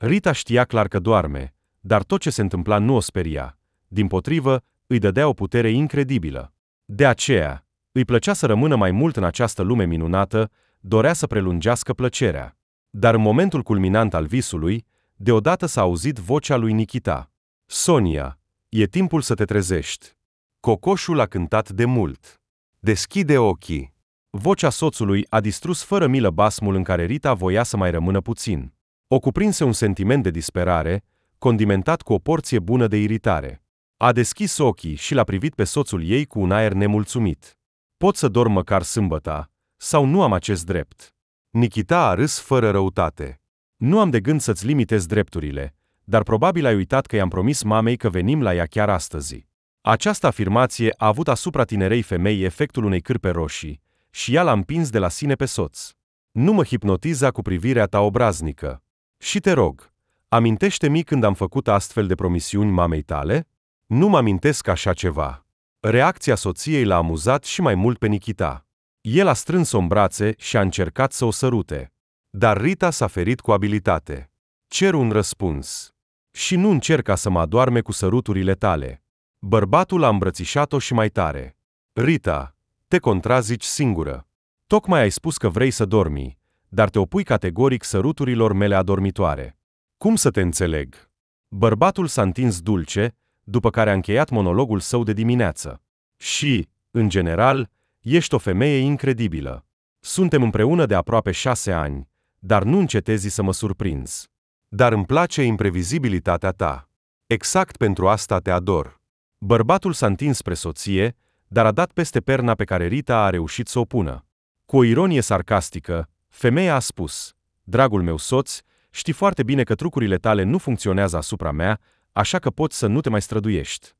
Rita știa clar că doarme, dar tot ce se întâmpla nu o speria. Din potrivă, îi dădea o putere incredibilă. De aceea, îi plăcea să rămână mai mult în această lume minunată, dorea să prelungească plăcerea. Dar în momentul culminant al visului, deodată s-a auzit vocea lui Nikita. Sonia, e timpul să te trezești. Cocoșul a cântat de mult. Deschide ochii. Vocea soțului a distrus fără milă basmul în care Rita voia să mai rămână puțin. O cuprinse un sentiment de disperare, condimentat cu o porție bună de iritare. A deschis ochii și l-a privit pe soțul ei cu un aer nemulțumit. Pot să dorm măcar sâmbăta, sau nu am acest drept? Nikita a râs fără răutate. Nu am de gând să-ți limitez drepturile, dar probabil ai uitat că i-am promis mamei că venim la ea chiar astăzi. Această afirmație a avut asupra tinerei femei efectul unei cârpe roșii și ea l-a împins de la sine pe soț. Nu mă hipnotiza cu privirea ta obraznică. Și te rog, amintește-mi când am făcut astfel de promisiuni mamei tale? Nu mă amintesc așa ceva. Reacția soției l-a amuzat și mai mult pe Nikita. El a strâns-o în brațe și a încercat să o sărute. Dar Rita s-a ferit cu abilitate. Cer un răspuns. Și nu încerca să mă adoarme cu săruturile tale. Bărbatul a îmbrățișat-o și mai tare. Rita, te contrazici singură. Tocmai ai spus că vrei să dormi, dar te opui categoric săruturilor mele adormitoare. Cum să te înțeleg? Bărbatul s-a întins dulce, după care a încheiat monologul său de dimineață. Și, în general, ești o femeie incredibilă. Suntem împreună de aproape șase ani, dar nu încetezi să mă surprinzi. Dar îmi place imprevizibilitatea ta. Exact pentru asta te ador. Bărbatul s-a întins spre soție, dar a dat peste perna pe care Rita a reușit să o pună. Cu o ironie sarcastică, Femeia a spus, Dragul meu soț, știi foarte bine că trucurile tale nu funcționează asupra mea, așa că poți să nu te mai străduiești.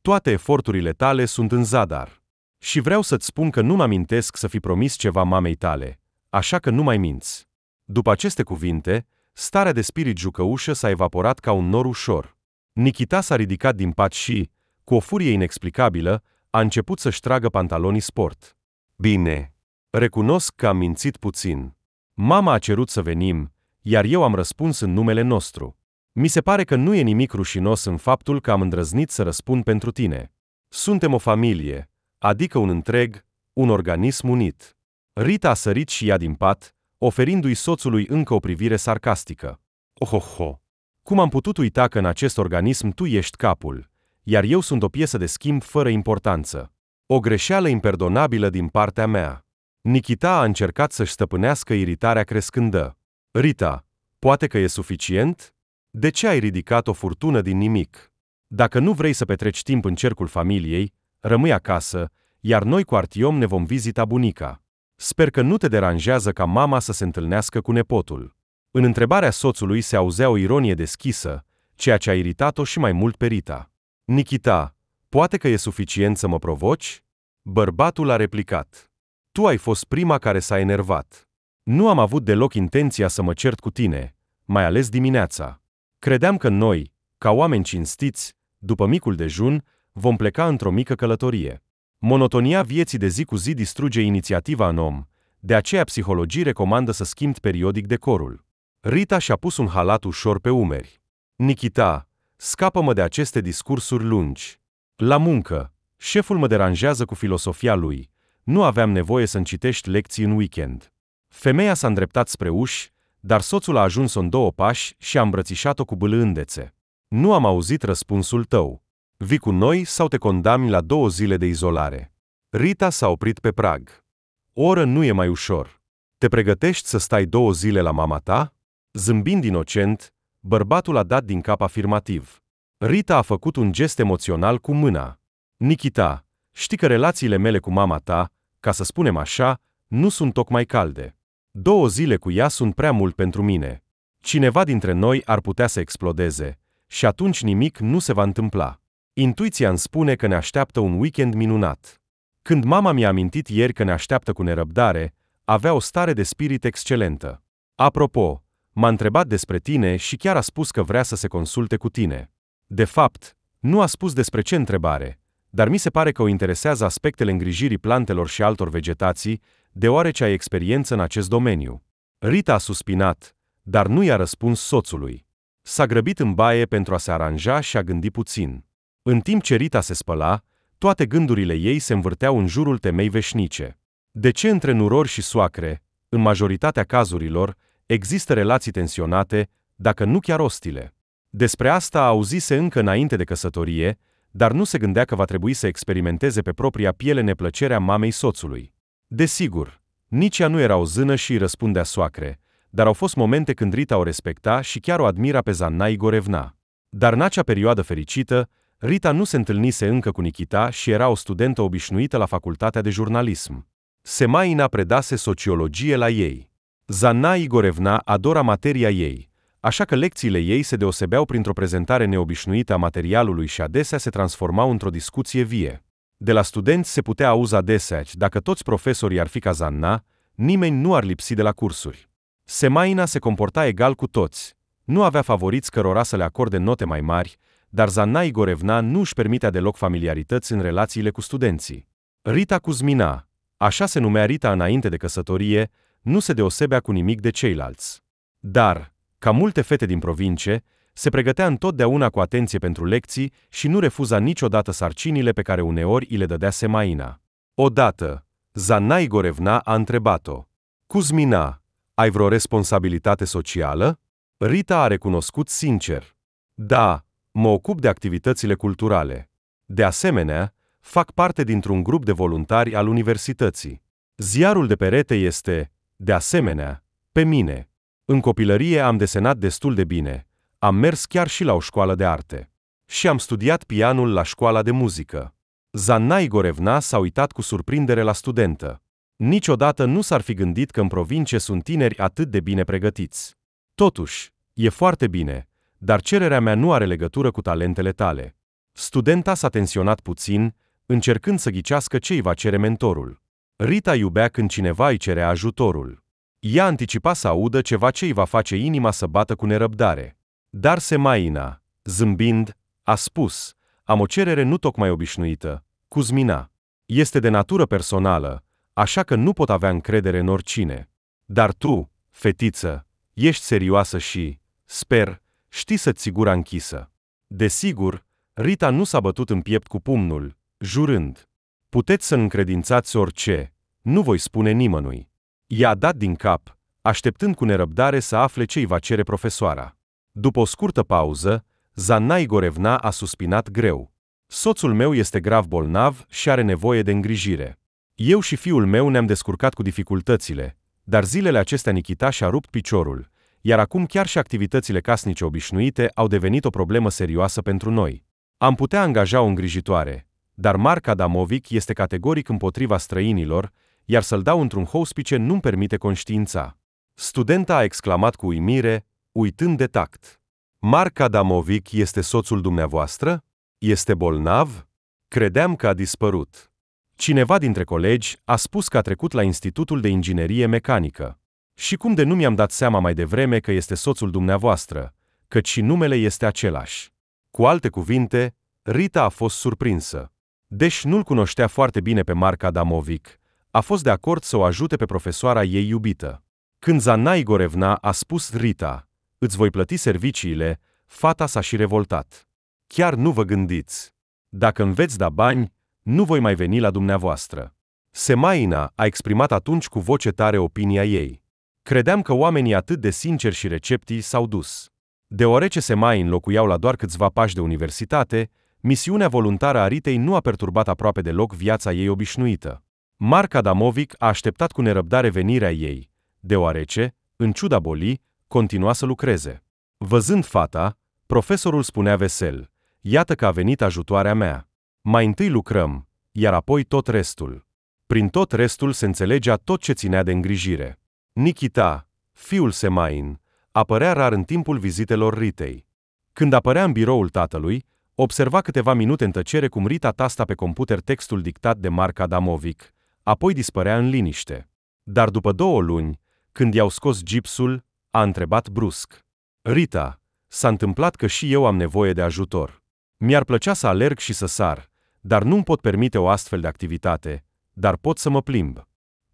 Toate eforturile tale sunt în zadar. Și vreau să-ți spun că nu-mi amintesc să fi promis ceva mamei tale, așa că nu mai minți. După aceste cuvinte, starea de spirit jucăușă s-a evaporat ca un nor ușor. Nikita s-a ridicat din pat și, cu o furie inexplicabilă, a început să-și tragă pantalonii sport. Bine. Recunosc că am mințit puțin. Mama a cerut să venim, iar eu am răspuns în numele nostru. Mi se pare că nu e nimic rușinos în faptul că am îndrăznit să răspund pentru tine. Suntem o familie, adică un întreg, un organism unit. Rita a sărit și ea din pat, oferindu-i soțului încă o privire sarcastică. Ohoho! Cum am putut uita că în acest organism tu ești capul, iar eu sunt o piesă de schimb fără importanță. O greșeală imperdonabilă din partea mea. Nikita a încercat să-și stăpânească iritarea crescândă. Rita, poate că e suficient? De ce ai ridicat o furtună din nimic? Dacă nu vrei să petreci timp în cercul familiei, rămâi acasă, iar noi cu Artiom ne vom vizita bunica. Sper că nu te deranjează ca mama să se întâlnească cu nepotul. În întrebarea soțului se auzea o ironie deschisă, ceea ce a iritat-o și mai mult pe Rita. Nikita, poate că e suficient să mă provoci? Bărbatul a replicat. Tu ai fost prima care s-a enervat. Nu am avut deloc intenția să mă cert cu tine, mai ales dimineața. Credeam că noi, ca oameni cinstiți, după micul dejun, vom pleca într-o mică călătorie. Monotonia vieții de zi cu zi distruge inițiativa în om, de aceea psihologii recomandă să schimbi periodic decorul. Rita și-a pus un halat ușor pe umeri. Nikita, scapă-mă de aceste discursuri lungi. La muncă, șeful mă deranjează cu filosofia lui, nu aveam nevoie să-mi citești lecții în weekend. Femeia s-a îndreptat spre uși, dar soțul a ajuns în două pași și a îmbrățișat-o cu bâlândețe. Nu am auzit răspunsul tău. Vii cu noi sau te condamni la două zile de izolare. Rita s-a oprit pe prag. oră nu e mai ușor. Te pregătești să stai două zile la mama ta? Zâmbind inocent, bărbatul a dat din cap afirmativ. Rita a făcut un gest emoțional cu mâna. Nikita, știi că relațiile mele cu mama ta ca să spunem așa, nu sunt tocmai calde. Două zile cu ea sunt prea mult pentru mine. Cineva dintre noi ar putea să explodeze și atunci nimic nu se va întâmpla. Intuiția îmi spune că ne așteaptă un weekend minunat. Când mama mi-a amintit ieri că ne așteaptă cu nerăbdare, avea o stare de spirit excelentă. Apropo, m-a întrebat despre tine și chiar a spus că vrea să se consulte cu tine. De fapt, nu a spus despre ce întrebare, dar mi se pare că o interesează aspectele îngrijirii plantelor și altor vegetații, deoarece ai experiență în acest domeniu. Rita a suspinat, dar nu i-a răspuns soțului. S-a grăbit în baie pentru a se aranja și a gândi puțin. În timp ce Rita se spăla, toate gândurile ei se învârteau în jurul temei veșnice. De ce între nurori și soacre, în majoritatea cazurilor, există relații tensionate, dacă nu chiar ostile? Despre asta auzise încă înainte de căsătorie, dar nu se gândea că va trebui să experimenteze pe propria piele neplăcerea mamei soțului. Desigur, nici ea nu era o zână și îi răspundea soacre, dar au fost momente când Rita o respecta și chiar o admira pe Zanna Igorevna. Dar în acea perioadă fericită, Rita nu se întâlnise încă cu Nikita și era o studentă obișnuită la facultatea de jurnalism. Semaina predase sociologie la ei. Zanna Igorevna adora materia ei, așa că lecțiile ei se deosebeau printr-o prezentare neobișnuită a materialului și adesea se transformau într-o discuție vie. De la studenți se putea auza adesea, dacă toți profesorii ar fi ca Zanna, nimeni nu ar lipsi de la cursuri. Semaina se comporta egal cu toți. Nu avea favoriți cărora să le acorde note mai mari, dar Zanna Igorevna nu își permitea deloc familiarități în relațiile cu studenții. Rita Cuzmina, așa se numea Rita înainte de căsătorie, nu se deosebea cu nimic de ceilalți. Dar, ca multe fete din provincie, se pregătea întotdeauna cu atenție pentru lecții și nu refuza niciodată sarcinile pe care uneori îi le dădea Semaina. Odată, Zanai Gorevna a întrebat-o. Cuzmina, ai vreo responsabilitate socială? Rita a recunoscut sincer. Da, mă ocup de activitățile culturale. De asemenea, fac parte dintr-un grup de voluntari al universității. Ziarul de perete este, de asemenea, pe mine. În copilărie am desenat destul de bine, am mers chiar și la o școală de arte. Și am studiat pianul la școala de muzică. Zanna Igorevna s-a uitat cu surprindere la studentă. Niciodată nu s-ar fi gândit că în provincie sunt tineri atât de bine pregătiți. Totuși, e foarte bine, dar cererea mea nu are legătură cu talentele tale. Studenta s-a tensionat puțin, încercând să ghicească ce îi va cere mentorul. Rita iubea când cineva îi cerea ajutorul. Ea anticipa să audă ceva ce îi va face inima să bată cu nerăbdare. Dar Semaina, zâmbind, a spus, am o cerere nu tocmai obișnuită, Cuzmina. Este de natură personală, așa că nu pot avea încredere în oricine. Dar tu, fetiță, ești serioasă și, sper, știi să-ți sigura închisă. Desigur, Rita nu s-a bătut în piept cu pumnul, jurând. Puteți să încredințați orice, nu voi spune nimănui. I-a dat din cap, așteptând cu nerăbdare să afle ce îi va cere profesoara. După o scurtă pauză, Zanna Igorevna a suspinat greu. Soțul meu este grav bolnav și are nevoie de îngrijire. Eu și fiul meu ne-am descurcat cu dificultățile, dar zilele acestea Nikita și-a rupt piciorul, iar acum chiar și activitățile casnice obișnuite au devenit o problemă serioasă pentru noi. Am putea angaja o îngrijitoare, dar Marca Damovic este categoric împotriva străinilor, iar să-l dau într-un hospice nu-mi permite conștiința. Studenta a exclamat cu uimire, uitând de tact. Marc Adamovic este soțul dumneavoastră? Este bolnav? Credeam că a dispărut. Cineva dintre colegi a spus că a trecut la Institutul de Inginerie Mecanică. Și cum de nu mi-am dat seama mai devreme că este soțul dumneavoastră, căci și numele este același. Cu alte cuvinte, Rita a fost surprinsă. Deși nu-l cunoștea foarte bine pe Marc Adamovic, a fost de acord să o ajute pe profesoara ei iubită. Când Zanai gorevna, a spus Rita, îți voi plăti serviciile, fata s-a și revoltat. Chiar nu vă gândiți. Dacă îmi veți da bani, nu voi mai veni la dumneavoastră. Semaina a exprimat atunci cu voce tare opinia ei. Credeam că oamenii atât de sinceri și receptii s-au dus. Deoarece se mai înlocuiau la doar câțiva pași de universitate, misiunea voluntară a Ritei nu a perturbat aproape deloc viața ei obișnuită. Marc Adamovic a așteptat cu nerăbdare venirea ei, deoarece, în ciuda bolii, continua să lucreze. Văzând fata, profesorul spunea vesel, iată că a venit ajutoarea mea. Mai întâi lucrăm, iar apoi tot restul. Prin tot restul se înțelegea tot ce ținea de îngrijire. Nikita, fiul Semain, apărea rar în timpul vizitelor Ritei. Când apărea în biroul tatălui, observa câteva minute în tăcere cum Rita tasta pe computer textul dictat de Marc Adamovic, apoi dispărea în liniște. Dar după două luni, când i-au scos gipsul, a întrebat brusc. Rita, s-a întâmplat că și eu am nevoie de ajutor. Mi-ar plăcea să alerg și să sar, dar nu-mi pot permite o astfel de activitate, dar pot să mă plimb.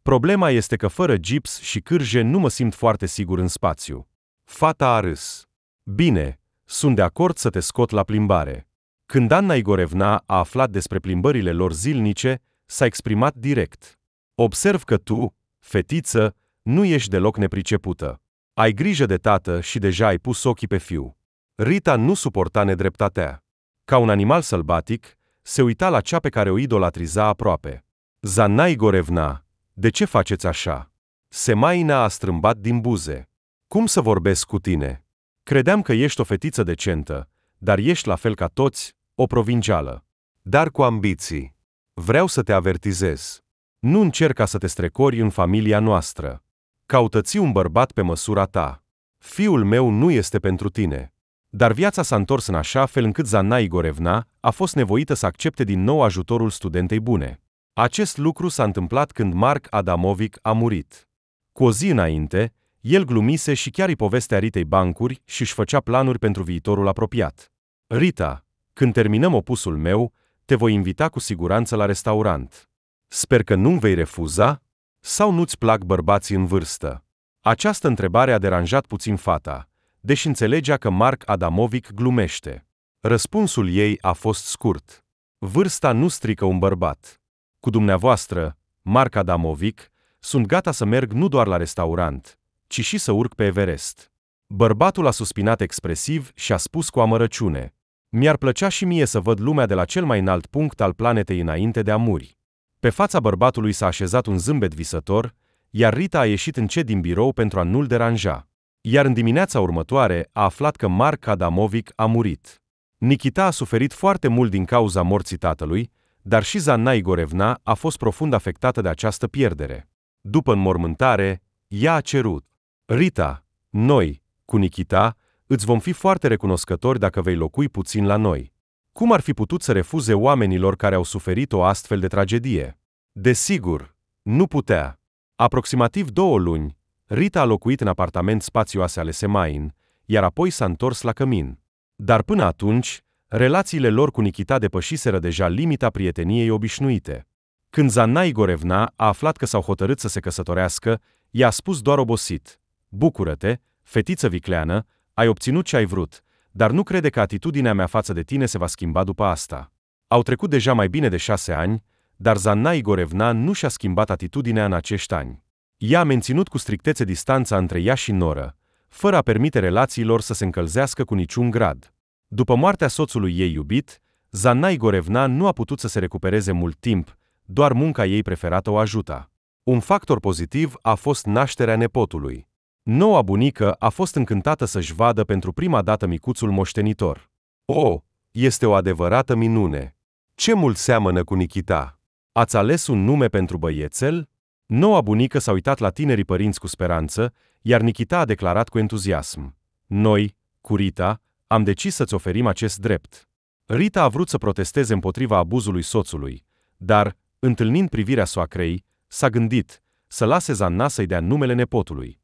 Problema este că fără gips și cârje nu mă simt foarte sigur în spațiu. Fata a râs. Bine, sunt de acord să te scot la plimbare. Când Anna Igorevna a aflat despre plimbările lor zilnice, s-a exprimat direct. Observ că tu, fetiță, nu ești deloc nepricepută. Ai grijă de tată și deja ai pus ochii pe fiu. Rita nu suporta nedreptatea. Ca un animal sălbatic, se uita la cea pe care o idolatriza aproape. Zanai Gorevna, de ce faceți așa? Semaina a strâmbat din buze. Cum să vorbesc cu tine? Credeam că ești o fetiță decentă, dar ești la fel ca toți, o provincială. Dar cu ambiții. Vreau să te avertizez. Nu încerca să te strecori în familia noastră. Caută-ți un bărbat pe măsura ta. Fiul meu nu este pentru tine. Dar viața s-a întors în așa fel încât Zana Igorevna a fost nevoită să accepte din nou ajutorul studentei bune. Acest lucru s-a întâmplat când Mark Adamovic a murit. Cu o zi înainte, el glumise și chiar îi povestea Ritei bancuri și își făcea planuri pentru viitorul apropiat. Rita, când terminăm opusul meu, te voi invita cu siguranță la restaurant. Sper că nu-mi vei refuza sau nu-ți plac bărbații în vârstă. Această întrebare a deranjat puțin fata, deși înțelegea că Mark Adamovic glumește. Răspunsul ei a fost scurt. Vârsta nu strică un bărbat. Cu dumneavoastră, Mark Adamovic, sunt gata să merg nu doar la restaurant, ci și să urc pe Everest. Bărbatul a suspinat expresiv și a spus cu amărăciune – mi-ar plăcea și mie să văd lumea de la cel mai înalt punct al planetei înainte de a muri. Pe fața bărbatului s-a așezat un zâmbet visător, iar Rita a ieșit încet din birou pentru a nu-l deranja. Iar în dimineața următoare a aflat că Mark Adamovic a murit. Nikita a suferit foarte mult din cauza morții tatălui, dar și Zanna Igorevna a fost profund afectată de această pierdere. După înmormântare, ea a cerut. Rita, noi, cu Nikita, Îți vom fi foarte recunoscători dacă vei locui puțin la noi. Cum ar fi putut să refuze oamenilor care au suferit o astfel de tragedie? Desigur, nu putea. Aproximativ două luni, Rita a locuit în apartament spațioase ale Semain, iar apoi s-a întors la cămin. Dar până atunci, relațiile lor cu Nikita depășiseră deja limita prieteniei obișnuite. Când Zanna Igorevna a aflat că s-au hotărât să se căsătorească, i-a spus doar obosit, Bucură-te, fetiță vicleană, ai obținut ce ai vrut, dar nu crede că atitudinea mea față de tine se va schimba după asta. Au trecut deja mai bine de șase ani, dar Zanna Igorevna nu și-a schimbat atitudinea în acești ani. Ea a menținut cu strictețe distanța între ea și Noră, fără a permite relațiilor să se încălzească cu niciun grad. După moartea soțului ei iubit, Zanna Igorevna nu a putut să se recupereze mult timp, doar munca ei preferată o ajuta. Un factor pozitiv a fost nașterea nepotului. Noua bunică a fost încântată să-și vadă pentru prima dată micuțul moștenitor. O, oh, este o adevărată minune! Ce mult seamănă cu Nikita! Ați ales un nume pentru băiețel? Noua bunică s-a uitat la tinerii părinți cu speranță, iar Nikita a declarat cu entuziasm. Noi, cu Rita, am decis să-ți oferim acest drept. Rita a vrut să protesteze împotriva abuzului soțului, dar, întâlnind privirea soacrei, s-a gândit să lase Zanna să-i dea numele nepotului.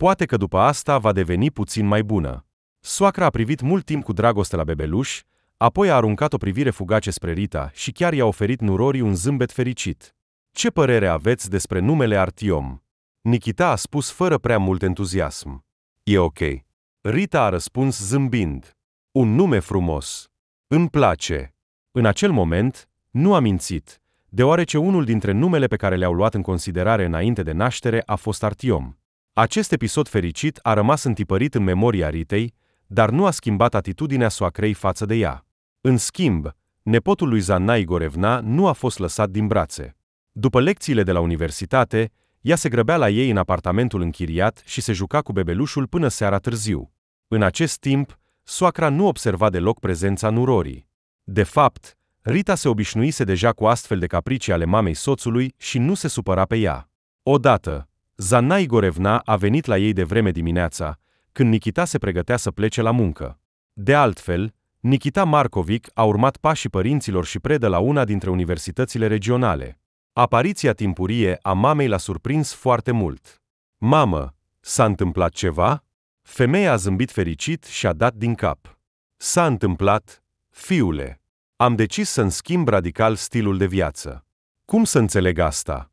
Poate că după asta va deveni puțin mai bună. Soacra a privit mult timp cu dragoste la bebeluș, apoi a aruncat o privire fugace spre Rita și chiar i-a oferit nurorii un zâmbet fericit. Ce părere aveți despre numele Artiom? Nikita a spus fără prea mult entuziasm. E ok. Rita a răspuns zâmbind. Un nume frumos. Îmi place. În acel moment, nu a mințit, deoarece unul dintre numele pe care le-au luat în considerare înainte de naștere a fost Artiom. Acest episod fericit a rămas întipărit în memoria Ritei, dar nu a schimbat atitudinea soacrei față de ea. În schimb, nepotul lui Zanna Igorevna nu a fost lăsat din brațe. După lecțiile de la universitate, ea se grăbea la ei în apartamentul închiriat și se juca cu bebelușul până seara târziu. În acest timp, soacra nu observa deloc prezența nurorii. De fapt, Rita se obișnuise deja cu astfel de capricii ale mamei soțului și nu se supăra pe ea. Odată, Zanai Gorevna a venit la ei de vreme dimineața, când Nikita se pregătea să plece la muncă. De altfel, Nikita Markovic a urmat pașii părinților și predă la una dintre universitățile regionale. Apariția timpurie a mamei l-a surprins foarte mult. Mamă, s-a întâmplat ceva? Femeia a zâmbit fericit și a dat din cap. S-a întâmplat, fiule. Am decis să-mi schimb radical stilul de viață. Cum să înțeleg asta?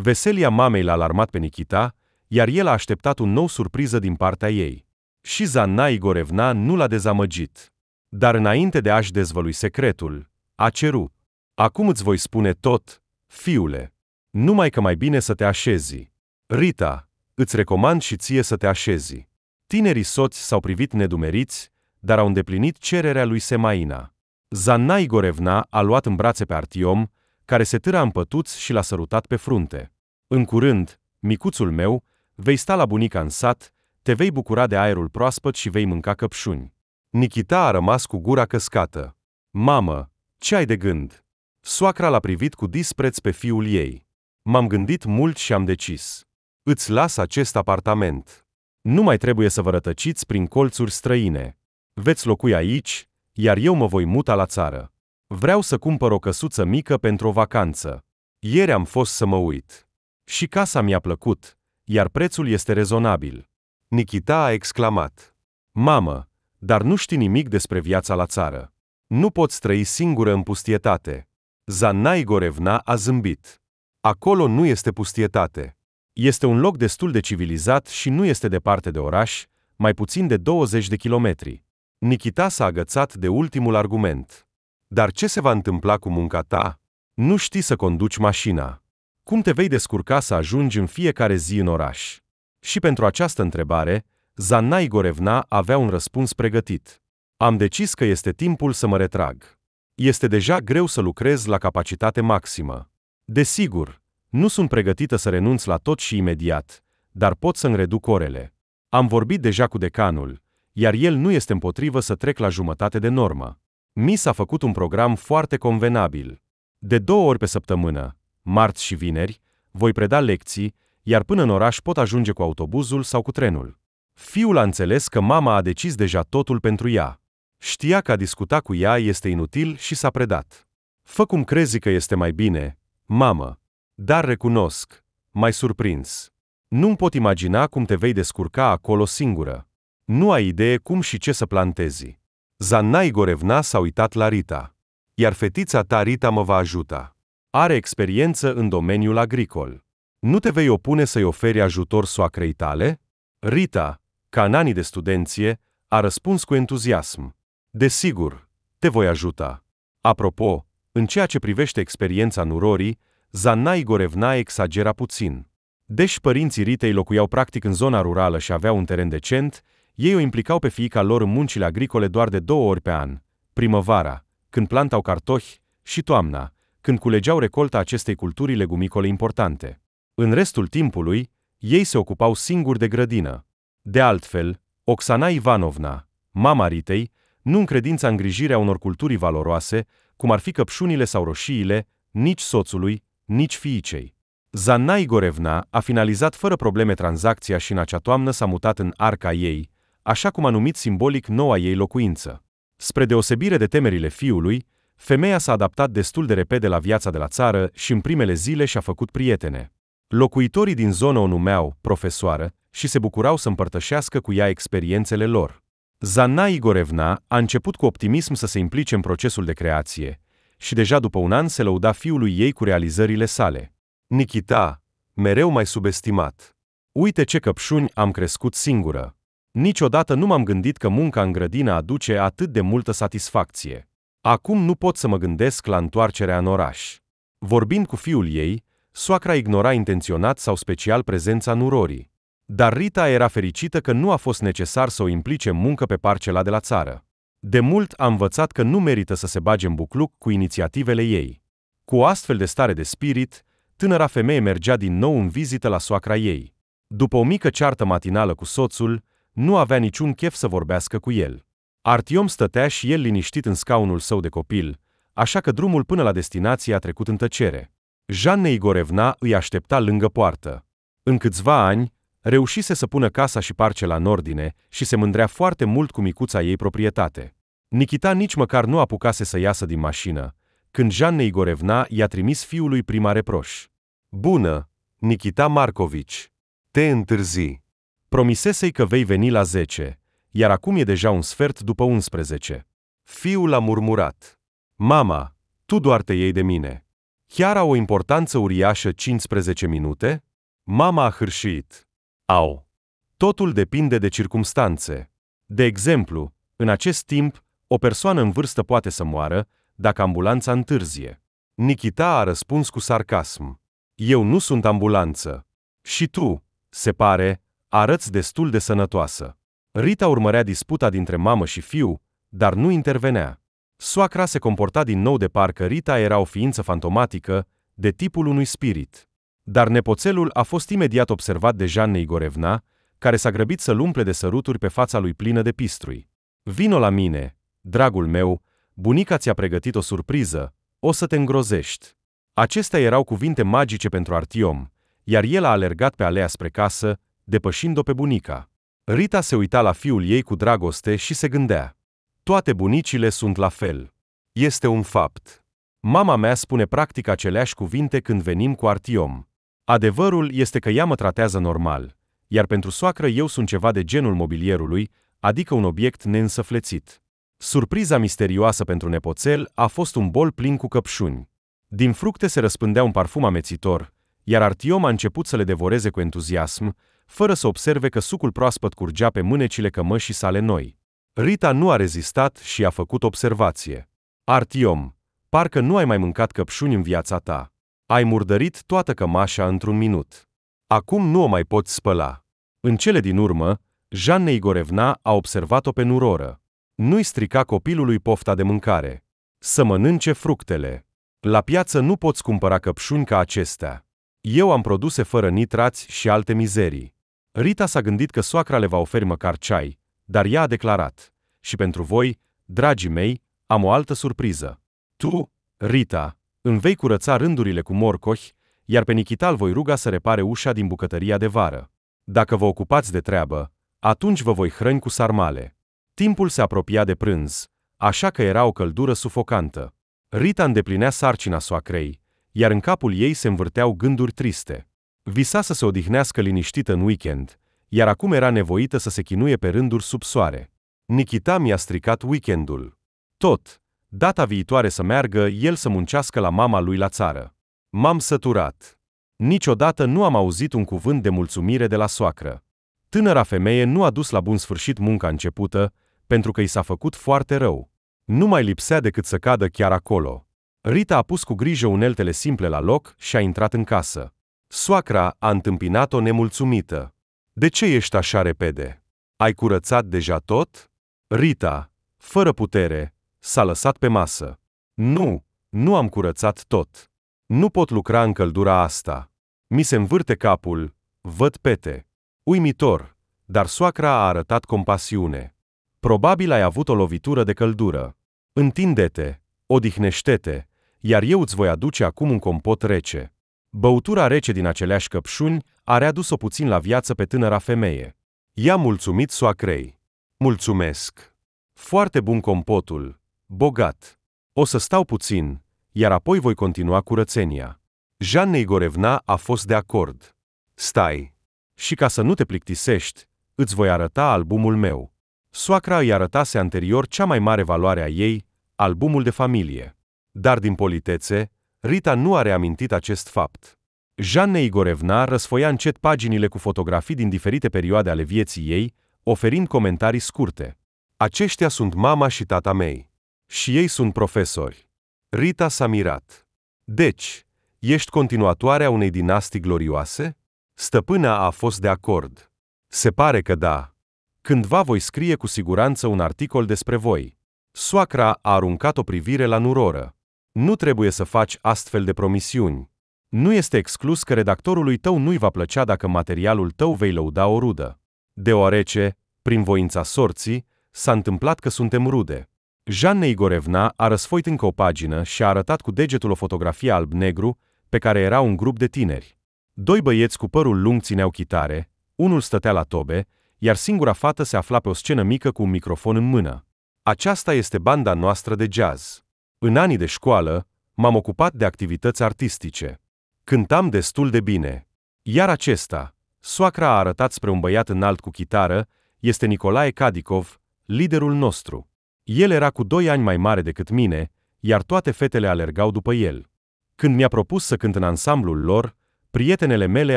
Veselia mamei l-a alarmat pe Nikita, iar el a așteptat un nou surpriză din partea ei. Și Zanna Igorevna nu l-a dezamăgit. Dar înainte de a-și dezvălui secretul, a cerut. Acum îți voi spune tot, fiule. Numai că mai bine să te așezi. Rita, îți recomand și ție să te așezi. Tinerii soți s-au privit nedumeriți, dar au îndeplinit cererea lui Semaina. Zanna Igorevna a luat în brațe pe Artiom, care se târa în pătuț și l-a sărutat pe frunte. În curând, micuțul meu, vei sta la bunica în sat, te vei bucura de aerul proaspăt și vei mânca căpșuni. Nikita a rămas cu gura căscată. Mamă, ce ai de gând? Soacra l-a privit cu dispreț pe fiul ei. M-am gândit mult și am decis. Îți las acest apartament. Nu mai trebuie să vă rătăciți prin colțuri străine. Veți locui aici, iar eu mă voi muta la țară. Vreau să cumpăr o căsuță mică pentru o vacanță. Ieri am fost să mă uit. Și casa mi-a plăcut, iar prețul este rezonabil. Nikita a exclamat. Mamă, dar nu știi nimic despre viața la țară. Nu poți trăi singură în pustietate. Zanna Igorevna a zâmbit. Acolo nu este pustietate. Este un loc destul de civilizat și nu este departe de oraș, mai puțin de 20 de kilometri. Nikita s-a agățat de ultimul argument. Dar ce se va întâmpla cu munca ta? Nu știi să conduci mașina. Cum te vei descurca să ajungi în fiecare zi în oraș? Și pentru această întrebare, Zanai Gorevna avea un răspuns pregătit. Am decis că este timpul să mă retrag. Este deja greu să lucrez la capacitate maximă. Desigur, nu sunt pregătită să renunț la tot și imediat, dar pot să-mi reduc orele. Am vorbit deja cu decanul, iar el nu este împotrivă să trec la jumătate de normă mi s-a făcut un program foarte convenabil. De două ori pe săptămână, marți și vineri, voi preda lecții, iar până în oraș pot ajunge cu autobuzul sau cu trenul. Fiul a înțeles că mama a decis deja totul pentru ea. Știa că a discuta cu ea este inutil și s-a predat. Fă cum crezi că este mai bine, mamă. Dar recunosc, mai surprins. Nu-mi pot imagina cum te vei descurca acolo singură. Nu ai idee cum și ce să plantezi. Zanna Igorevna s-a uitat la Rita. Iar fetița ta Rita mă va ajuta. Are experiență în domeniul agricol. Nu te vei opune să-i oferi ajutor soacrei tale? Rita, ca în anii de studenție, a răspuns cu entuziasm. Desigur, te voi ajuta. Apropo, în ceea ce privește experiența nurorii, Zanna Igorevna exagera puțin. Deși părinții Ritei locuiau practic în zona rurală și aveau un teren decent, ei o implicau pe fiica lor în muncile agricole doar de două ori pe an, primăvara, când plantau cartofi, și toamna, când culegeau recolta acestei culturi legumicole importante. În restul timpului, ei se ocupau singuri de grădină. De altfel, Oxana Ivanovna, mama Ritei, nu încredința îngrijirea unor culturi valoroase, cum ar fi căpșunile sau roșiile, nici soțului, nici fiicei. Zanna Igorevna a finalizat fără probleme tranzacția și în acea toamnă s-a mutat în arca ei, așa cum a numit simbolic noua ei locuință. Spre deosebire de temerile fiului, femeia s-a adaptat destul de repede la viața de la țară și în primele zile și-a făcut prietene. Locuitorii din zonă o numeau profesoară și se bucurau să împărtășească cu ea experiențele lor. Zanna Igorevna a început cu optimism să se implice în procesul de creație și deja după un an se lăuda fiului ei cu realizările sale. Nikita, mereu mai subestimat. Uite ce căpșuni am crescut singură. Niciodată nu m-am gândit că munca în grădină aduce atât de multă satisfacție. Acum nu pot să mă gândesc la întoarcerea în oraș. Vorbind cu fiul ei, soacra ignora intenționat sau special prezența nurorii. Dar Rita era fericită că nu a fost necesar să o implice muncă pe parcela de la țară. De mult a învățat că nu merită să se bage în bucluc cu inițiativele ei. Cu o astfel de stare de spirit, tânăra femeie mergea din nou în vizită la soacra ei. După o mică ceartă matinală cu soțul, nu avea niciun chef să vorbească cu el. Artiom stătea și el liniștit în scaunul său de copil, așa că drumul până la destinație a trecut în tăcere. Janne Igorevna îi aștepta lângă poartă. În câțiva ani, reușise să pună casa și parcela în ordine și se mândrea foarte mult cu micuța ei proprietate. Nikita nici măcar nu apucase să iasă din mașină, când Janne Igorevna i-a trimis fiului prima reproș. Bună, Nikita Markovici, Te întârzi! Promisesei că vei veni la zece, iar acum e deja un sfert după 11. Fiul a murmurat. Mama, tu doar te iei de mine. Chiar au o importanță uriașă 15 minute? Mama a hârșit. Au. Totul depinde de circumstanțe. De exemplu, în acest timp, o persoană în vârstă poate să moară dacă ambulanța întârzie. Nikita a răspuns cu sarcasm. Eu nu sunt ambulanță. Și tu, se pare, Arăți destul de sănătoasă. Rita urmărea disputa dintre mamă și fiu, dar nu intervenea. Soacra se comporta din nou de parcă Rita era o ființă fantomatică, de tipul unui spirit. Dar nepoțelul a fost imediat observat de Jeanne Igorevna, care s-a grăbit să-l umple de săruturi pe fața lui plină de pistrui. Vino la mine, dragul meu, bunica ți-a pregătit o surpriză, o să te îngrozești. Acestea erau cuvinte magice pentru Artiom, iar el a alergat pe alea spre casă, depășind-o pe bunica. Rita se uita la fiul ei cu dragoste și se gândea. Toate bunicile sunt la fel. Este un fapt. Mama mea spune practic aceleași cuvinte când venim cu Artiom. Adevărul este că ea mă tratează normal, iar pentru soacră eu sunt ceva de genul mobilierului, adică un obiect neînsăflețit. Surpriza misterioasă pentru nepoțel a fost un bol plin cu căpșuni. Din fructe se răspândea un parfum amețitor, iar Artiom a început să le devoreze cu entuziasm, fără să observe că sucul proaspăt curgea pe mânecile cămășii sale noi. Rita nu a rezistat și a făcut observație. Artiom, parcă nu ai mai mâncat căpșuni în viața ta. Ai murdărit toată cămașa într-un minut. Acum nu o mai poți spăla. În cele din urmă, Jeanne Igorevna a observat-o pe nuroră. Nu-i strica copilului pofta de mâncare. Să mănânce fructele. La piață nu poți cumpăra căpșuni ca acestea. Eu am produse fără nitrați și alte mizerii. Rita s-a gândit că soacra le va oferi măcar ceai, dar ea a declarat. Și pentru voi, dragii mei, am o altă surpriză. Tu, Rita, îmi vei curăța rândurile cu morcoși, iar pe Nichital voi ruga să repare ușa din bucătăria de vară. Dacă vă ocupați de treabă, atunci vă voi hrăni cu sarmale. Timpul se apropia de prânz, așa că era o căldură sufocantă. Rita îndeplinea sarcina soacrei, iar în capul ei se învârteau gânduri triste. Visa să se odihnească liniștită în weekend, iar acum era nevoită să se chinuie pe rânduri sub soare. Nikita mi-a stricat weekendul. Tot. Data viitoare să meargă, el să muncească la mama lui la țară. M-am săturat. Niciodată nu am auzit un cuvânt de mulțumire de la soacră. Tânăra femeie nu a dus la bun sfârșit munca începută, pentru că i s-a făcut foarte rău. Nu mai lipsea decât să cadă chiar acolo. Rita a pus cu grijă uneltele simple la loc și a intrat în casă. Soacra a întâmpinat-o nemulțumită. De ce ești așa repede? Ai curățat deja tot? Rita, fără putere, s-a lăsat pe masă. Nu, nu am curățat tot. Nu pot lucra în căldura asta. Mi se învârte capul, văd pete. Uimitor, dar soacra a arătat compasiune. Probabil ai avut o lovitură de căldură. Întinde-te, odihnește-te, iar eu îți voi aduce acum un compot rece. Băutura rece din aceleași căpșuni a readus-o puțin la viață pe tânăra femeie. i mulțumit soacrei. Mulțumesc! Foarte bun compotul, bogat. O să stau puțin, iar apoi voi continua curățenia. Jeanne Igorevna a fost de acord. Stai! Și ca să nu te plictisești, îți voi arăta albumul meu. Soacra îi arătase anterior cea mai mare valoare a ei, albumul de familie dar din politețe, Rita nu a reamintit acest fapt. Jeanne Igorevna răsfoia încet paginile cu fotografii din diferite perioade ale vieții ei, oferind comentarii scurte. Aceștia sunt mama și tata mei. Și ei sunt profesori. Rita s-a mirat. Deci, ești continuatoarea unei dinastii glorioase? Stăpâna a fost de acord. Se pare că da. Cândva voi scrie cu siguranță un articol despre voi. Soacra a aruncat o privire la nuroră. Nu trebuie să faci astfel de promisiuni. Nu este exclus că redactorului tău nu-i va plăcea dacă materialul tău vei lăuda o rudă. Deoarece, prin voința sorții, s-a întâmplat că suntem rude. Jeanne Igorevna a răsfoit încă o pagină și a arătat cu degetul o fotografie alb-negru pe care era un grup de tineri. Doi băieți cu părul lung țineau chitare, unul stătea la tobe, iar singura fată se afla pe o scenă mică cu un microfon în mână. Aceasta este banda noastră de jazz. În anii de școală, m-am ocupat de activități artistice. Cântam destul de bine. Iar acesta, soacra a arătat spre un băiat înalt cu chitară, este Nicolae Kadikov, liderul nostru. El era cu doi ani mai mare decât mine, iar toate fetele alergau după el. Când mi-a propus să cânt în ansamblul lor, prietenele mele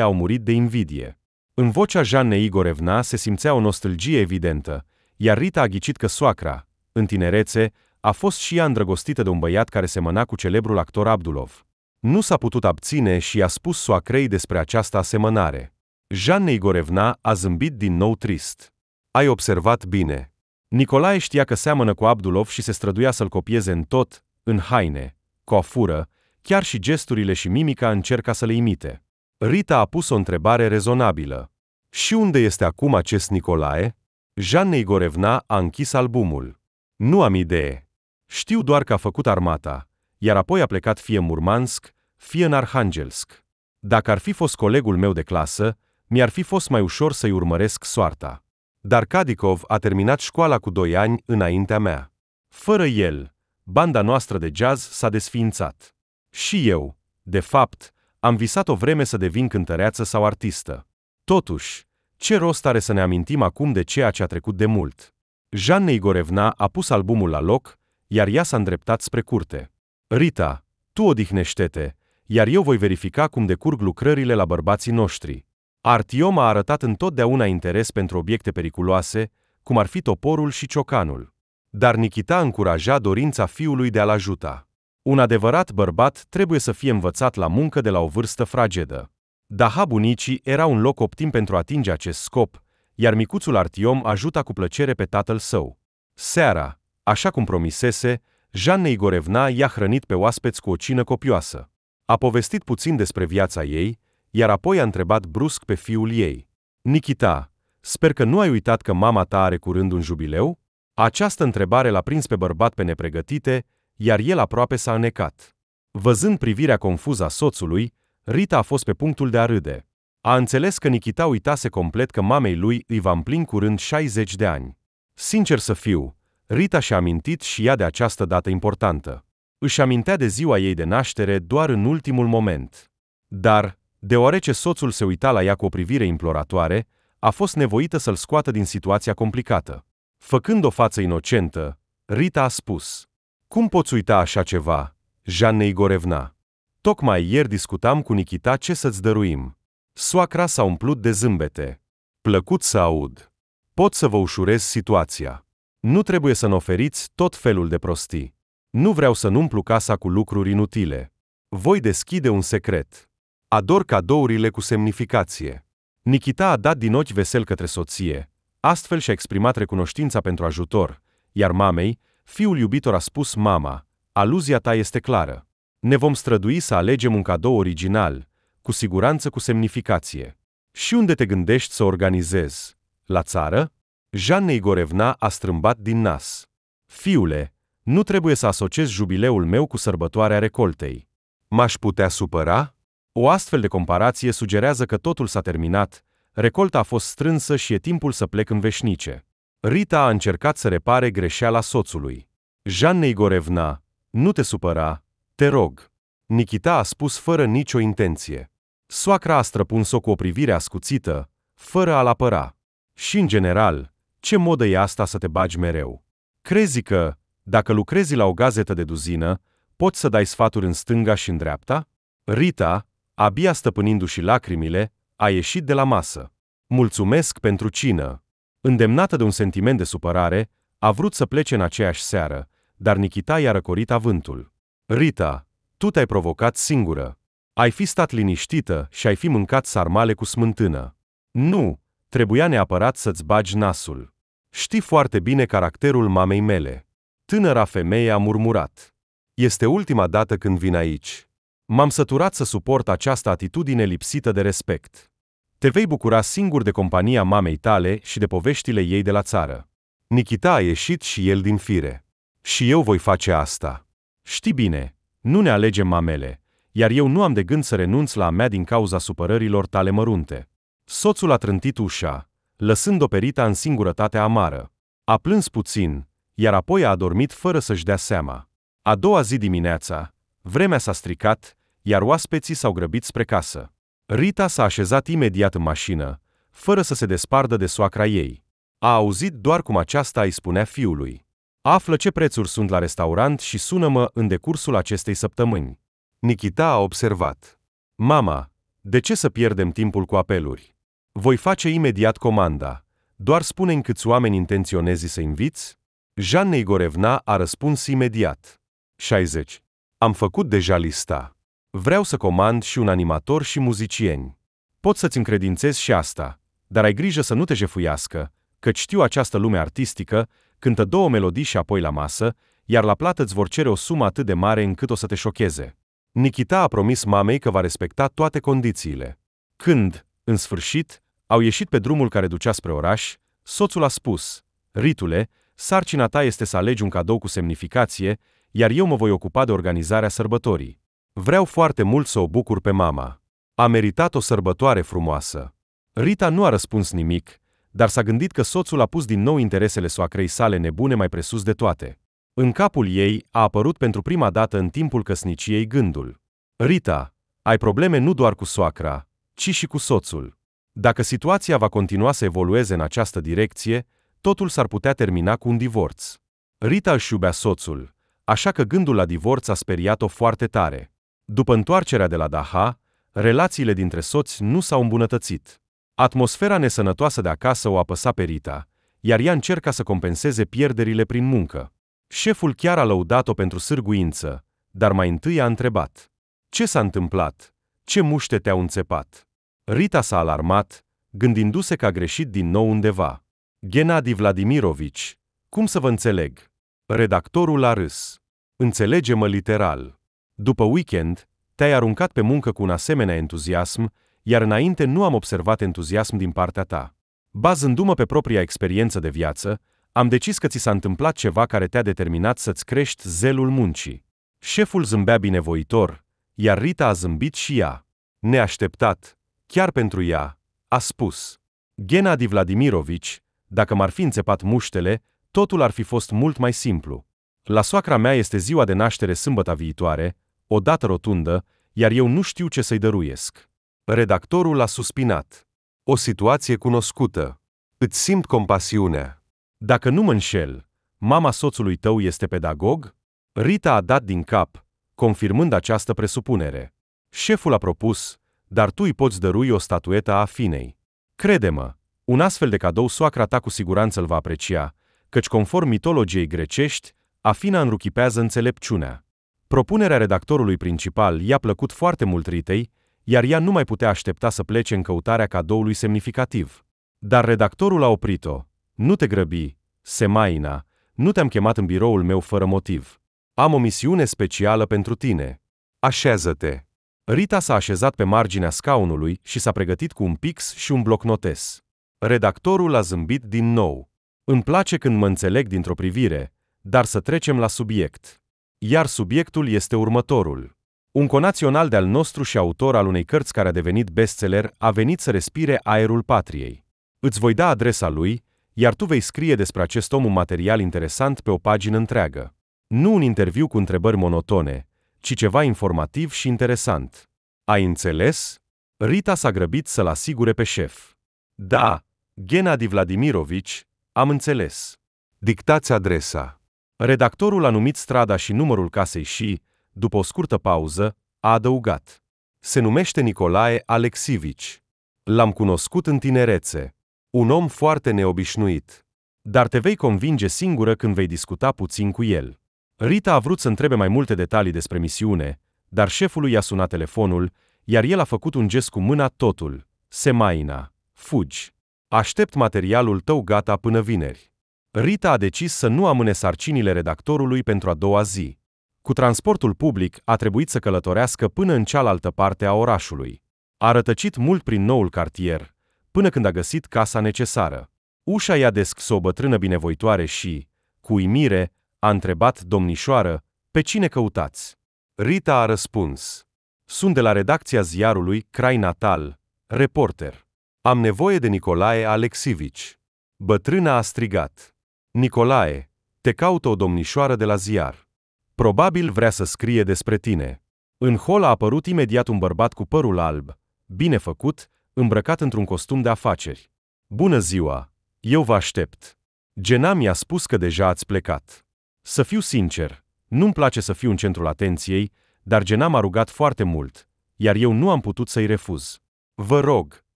au murit de invidie. În vocea Jannei Igorevna se simțea o nostalgie evidentă, iar Rita a ghicit că soacra, în tinerețe, a fost și ea îndrăgostită de un băiat care semăna cu celebrul actor Abdulov. Nu s-a putut abține și a spus soacrei despre această asemănare. Jeanne Igorevna a zâmbit din nou trist. Ai observat bine. Nicolae știa că seamănă cu Abdulov și se străduia să-l copieze în tot, în haine, coafură, chiar și gesturile și mimica încerca să le imite. Rita a pus o întrebare rezonabilă. Și unde este acum acest Nicolae? Jeanne Igorevna a închis albumul. Nu am idee. Știu doar că a făcut armata, iar apoi a plecat fie în Murmansk, fie în Arhangelsk. Dacă ar fi fost colegul meu de clasă, mi-ar fi fost mai ușor să-i urmăresc soarta. Dar Kadikov a terminat școala cu doi ani înaintea mea. Fără el, banda noastră de jazz s-a desființat. Și eu, de fapt, am visat o vreme să devin cântăreață sau artistă. Totuși, ce rost are să ne amintim acum de ceea ce a trecut de mult? Jeanne Igorevna a pus albumul la loc iar ea s-a îndreptat spre curte. Rita, tu odihnește-te, iar eu voi verifica cum decurg lucrările la bărbații noștri. Artiom a arătat întotdeauna interes pentru obiecte periculoase, cum ar fi toporul și ciocanul. Dar Nikita încuraja dorința fiului de a-l ajuta. Un adevărat bărbat trebuie să fie învățat la muncă de la o vârstă fragedă. Daha bunicii era un loc optim pentru a atinge acest scop, iar micuțul Artiom ajuta cu plăcere pe tatăl său. Seara, Așa cum promisese, Jeanne Igorevna i-a hrănit pe oaspeți cu o cină copioasă. A povestit puțin despre viața ei, iar apoi a întrebat brusc pe fiul ei. Nikita, sper că nu ai uitat că mama ta are curând un jubileu? Această întrebare l-a prins pe bărbat pe nepregătite, iar el aproape s-a înecat. Văzând privirea confuză a soțului, Rita a fost pe punctul de a râde. A înțeles că Nikita uitase complet că mamei lui îi va împlini curând 60 de ani. Sincer să fiu, Rita și-a amintit și ea de această dată importantă. Își amintea de ziua ei de naștere doar în ultimul moment. Dar, deoarece soțul se uita la ea cu o privire imploratoare, a fost nevoită să-l scoată din situația complicată. Făcând o față inocentă, Rita a spus, Cum poți uita așa ceva, Jeanne Igorevna? Tocmai ieri discutam cu Nikita ce să-ți dăruim. Soacra s-a umplut de zâmbete. Plăcut să aud. Pot să vă ușurez situația. Nu trebuie să-mi oferiți tot felul de prostii. Nu vreau să-mi umplu casa cu lucruri inutile. Voi deschide un secret. Ador cadourile cu semnificație. Nikita a dat din ochi vesel către soție, astfel și-a exprimat recunoștința pentru ajutor, iar mamei, fiul iubitor a spus mama, aluzia ta este clară. Ne vom strădui să alegem un cadou original, cu siguranță cu semnificație. Și unde te gândești să organizezi? La țară? Jeanne Igorevna a strâmbat din nas. Fiule, nu trebuie să asociez jubileul meu cu sărbătoarea recoltei. M-aș putea supăra? O astfel de comparație sugerează că totul s-a terminat, recolta a fost strânsă și e timpul să plec în veșnice. Rita a încercat să repare greșeala soțului. Jeanne Igorevna, nu te supăra, te rog. Nikita a spus fără nicio intenție. Soacra a străpuns-o cu o privire ascuțită, fără a-l apăra. Și în general, ce modă e asta să te bagi mereu? Crezi că, dacă lucrezi la o gazetă de duzină, poți să dai sfaturi în stânga și în dreapta? Rita, abia stăpânindu-și lacrimile, a ieșit de la masă. Mulțumesc pentru cină. Îndemnată de un sentiment de supărare, a vrut să plece în aceeași seară, dar Nikita i-a răcorit avântul. Rita, tu te-ai provocat singură. Ai fi stat liniștită și ai fi mâncat sarmale cu smântână. Nu, Trebuia neapărat să-ți bagi nasul. Știi foarte bine caracterul mamei mele. Tânăra femeie a murmurat. Este ultima dată când vin aici. M-am săturat să suport această atitudine lipsită de respect. Te vei bucura singur de compania mamei tale și de poveștile ei de la țară. Nikita a ieșit și el din fire. Și eu voi face asta. Știi bine, nu ne alegem mamele, iar eu nu am de gând să renunț la a mea din cauza supărărilor tale mărunte. Soțul a trântit ușa, lăsând-o Perita în singurătate amară. A plâns puțin, iar apoi a adormit fără să-și dea seama. A doua zi dimineața, vremea s-a stricat, iar oaspeții s-au grăbit spre casă. Rita s-a așezat imediat în mașină, fără să se despardă de soacra ei. A auzit doar cum aceasta îi spunea fiului. Află ce prețuri sunt la restaurant și sună-mă în decursul acestei săptămâni. Nikita a observat. Mama, de ce să pierdem timpul cu apeluri? Voi face imediat comanda. Doar spune în câți oameni intenționezi să inviți? Jeanne Igorevna a răspuns imediat. 60. Am făcut deja lista. Vreau să comand și un animator și muzicieni. Pot să-ți încredințez și asta, dar ai grijă să nu te jefuiască, că știu această lume artistică, cântă două melodii și apoi la masă, iar la plată îți vor cere o sumă atât de mare încât o să te șocheze. Nikita a promis mamei că va respecta toate condițiile. Când, în sfârșit, au ieșit pe drumul care ducea spre oraș, soțul a spus, Ritule, sarcina ta este să alegi un cadou cu semnificație, iar eu mă voi ocupa de organizarea sărbătorii. Vreau foarte mult să o bucur pe mama. A meritat o sărbătoare frumoasă. Rita nu a răspuns nimic, dar s-a gândit că soțul a pus din nou interesele soacrei sale nebune mai presus de toate. În capul ei a apărut pentru prima dată în timpul căsniciei gândul. Rita, ai probleme nu doar cu soacra, ci și cu soțul. Dacă situația va continua să evolueze în această direcție, totul s-ar putea termina cu un divorț. Rita își iubea soțul, așa că gândul la divorț a speriat-o foarte tare. După întoarcerea de la Daha, relațiile dintre soți nu s-au îmbunătățit. Atmosfera nesănătoasă de acasă o apăsa pe Rita, iar ea încerca să compenseze pierderile prin muncă. Șeful chiar a lăudat-o pentru sârguință, dar mai întâi a întrebat. Ce s-a întâmplat? Ce muște te-au înțepat? Rita s-a alarmat, gândindu-se că a greșit din nou undeva. Genadi Vladimirovici, cum să vă înțeleg? Redactorul a râs. Înțelege-mă literal. După weekend, te-ai aruncat pe muncă cu un asemenea entuziasm, iar înainte nu am observat entuziasm din partea ta. Bazându-mă pe propria experiență de viață, am decis că ți s-a întâmplat ceva care te-a determinat să-ți crești zelul muncii. Șeful zâmbea binevoitor, iar Rita a zâmbit și ea. Neașteptat, chiar pentru ea, a spus. Genadi Vladimirovici, dacă m-ar fi înțepat muștele, totul ar fi fost mult mai simplu. La soacra mea este ziua de naștere sâmbăta viitoare, o dată rotundă, iar eu nu știu ce să-i dăruiesc. Redactorul a suspinat. O situație cunoscută. Îți simt compasiunea. Dacă nu mă înșel, mama soțului tău este pedagog? Rita a dat din cap, confirmând această presupunere. Șeful a propus, dar tu îi poți dărui o statuetă a Afinei. Crede-mă, un astfel de cadou soacra ta cu siguranță îl va aprecia, căci conform mitologiei grecești, Afina înruchipează înțelepciunea. Propunerea redactorului principal i-a plăcut foarte mult Ritei, iar ea nu mai putea aștepta să plece în căutarea cadoului semnificativ. Dar redactorul a oprit-o. Nu te grăbi, Semaina, nu te-am chemat în biroul meu fără motiv. Am o misiune specială pentru tine. Așează-te. Rita s-a așezat pe marginea scaunului și s-a pregătit cu un pix și un blocnotes. Redactorul a zâmbit din nou. Îmi place când mă înțeleg dintr-o privire, dar să trecem la subiect. Iar subiectul este următorul. Un conațional de-al nostru și autor al unei cărți care a devenit bestseller a venit să respire aerul patriei. Îți voi da adresa lui, iar tu vei scrie despre acest om un material interesant pe o pagină întreagă. Nu un interviu cu întrebări monotone, ci ceva informativ și interesant. Ai înțeles? Rita s-a grăbit să-l asigure pe șef. Da, Genadi Vladimirovici, am înțeles. Dictați adresa. Redactorul a numit strada și numărul casei și, după o scurtă pauză, a adăugat. Se numește Nicolae Alexivici. L-am cunoscut în tinerețe. Un om foarte neobișnuit. Dar te vei convinge singură când vei discuta puțin cu el. Rita a vrut să întrebe mai multe detalii despre misiune, dar șeful i-a sunat telefonul, iar el a făcut un gest cu mâna totul. Semaina, fugi. Aștept materialul tău gata până vineri. Rita a decis să nu amâne sarcinile redactorului pentru a doua zi. Cu transportul public a trebuit să călătorească până în cealaltă parte a orașului. A rătăcit mult prin noul cartier, până când a găsit casa necesară. Ușa i-a deschis o bătrână binevoitoare și, cu imire, a întrebat domnișoară, pe cine căutați? Rita a răspuns. Sunt de la redacția ziarului Crai Natal, reporter. Am nevoie de Nicolae Alexivici. Bătrâna a strigat. Nicolae, te caută o domnișoară de la ziar. Probabil vrea să scrie despre tine. În hol a apărut imediat un bărbat cu părul alb, bine făcut, îmbrăcat într-un costum de afaceri. Bună ziua! Eu vă aștept! Gena mi-a spus că deja ați plecat. Să fiu sincer, nu-mi place să fiu în centrul atenției, dar Gena m-a rugat foarte mult, iar eu nu am putut să-i refuz. Vă rog,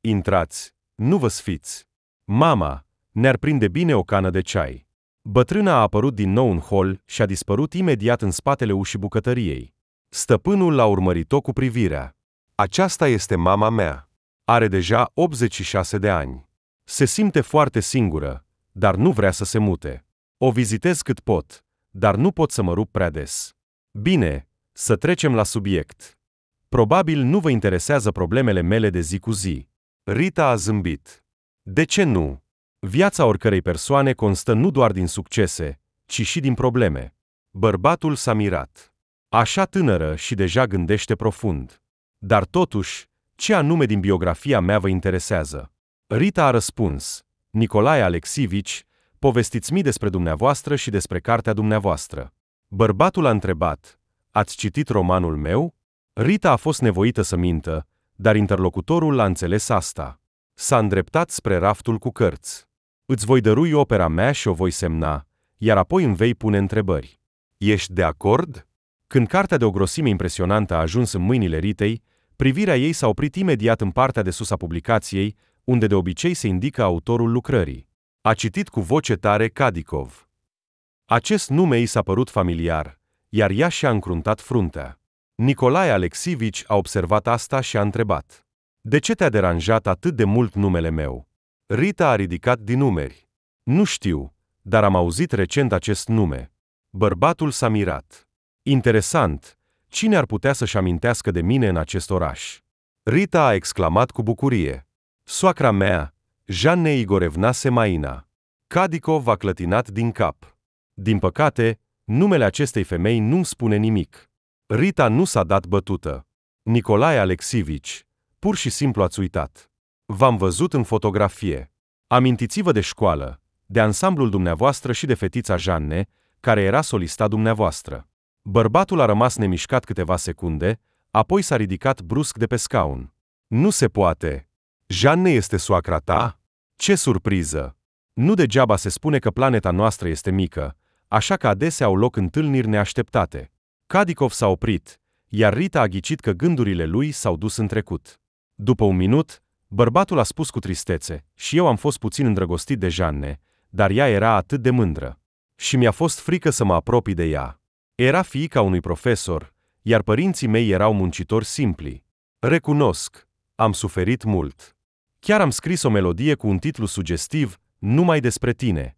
intrați, nu vă sfiți. Mama, ne-ar prinde bine o cană de ceai. Bătrâna a apărut din nou în hol și a dispărut imediat în spatele ușii bucătăriei. Stăpânul l-a urmărit-o cu privirea. Aceasta este mama mea. Are deja 86 de ani. Se simte foarte singură, dar nu vrea să se mute. O vizitez cât pot, dar nu pot să mă rup prea des. Bine, să trecem la subiect. Probabil nu vă interesează problemele mele de zi cu zi. Rita a zâmbit. De ce nu? Viața oricărei persoane constă nu doar din succese, ci și din probleme. Bărbatul s-a mirat. Așa tânără și deja gândește profund. Dar totuși, ce anume din biografia mea vă interesează? Rita a răspuns. Nicolae Alexivici, povestiți-mi despre dumneavoastră și despre cartea dumneavoastră. Bărbatul a întrebat, ați citit romanul meu? Rita a fost nevoită să mintă, dar interlocutorul l a înțeles asta. S-a îndreptat spre raftul cu cărți. Îți voi dărui opera mea și o voi semna, iar apoi îmi vei pune întrebări. Ești de acord? Când cartea de o grosime impresionantă a ajuns în mâinile Ritei, privirea ei s-a oprit imediat în partea de sus a publicației, unde de obicei se indică autorul lucrării. A citit cu voce tare Kadikov. Acest nume i s-a părut familiar, iar ea și-a încruntat fruntea. Nicolae Alexivici a observat asta și a întrebat. De ce te-a deranjat atât de mult numele meu? Rita a ridicat din numeri. Nu știu, dar am auzit recent acest nume. Bărbatul s-a mirat. Interesant, cine ar putea să-și amintească de mine în acest oraș? Rita a exclamat cu bucurie. Soacra mea, Jeanne Igorevna Semaina. Cadicov a clătinat din cap. Din păcate, numele acestei femei nu spune nimic. Rita nu s-a dat bătută. Nicolae Alexivici, pur și simplu ați uitat. V-am văzut în fotografie. Amintiți-vă de școală, de ansamblul dumneavoastră și de fetița Jeanne, care era solista dumneavoastră. Bărbatul a rămas nemișcat câteva secunde, apoi s-a ridicat brusc de pe scaun. Nu se poate, Jeanne este soacra ta? Da. Ce surpriză! Nu degeaba se spune că planeta noastră este mică, așa că adesea au loc întâlniri neașteptate. Kadikov s-a oprit, iar Rita a ghicit că gândurile lui s-au dus în trecut. După un minut, bărbatul a spus cu tristețe, și eu am fost puțin îndrăgostit de Jeanne, dar ea era atât de mândră. Și mi-a fost frică să mă apropii de ea. Era fiica unui profesor, iar părinții mei erau muncitori simpli. Recunosc, am suferit mult. Chiar am scris o melodie cu un titlu sugestiv, Numai despre tine.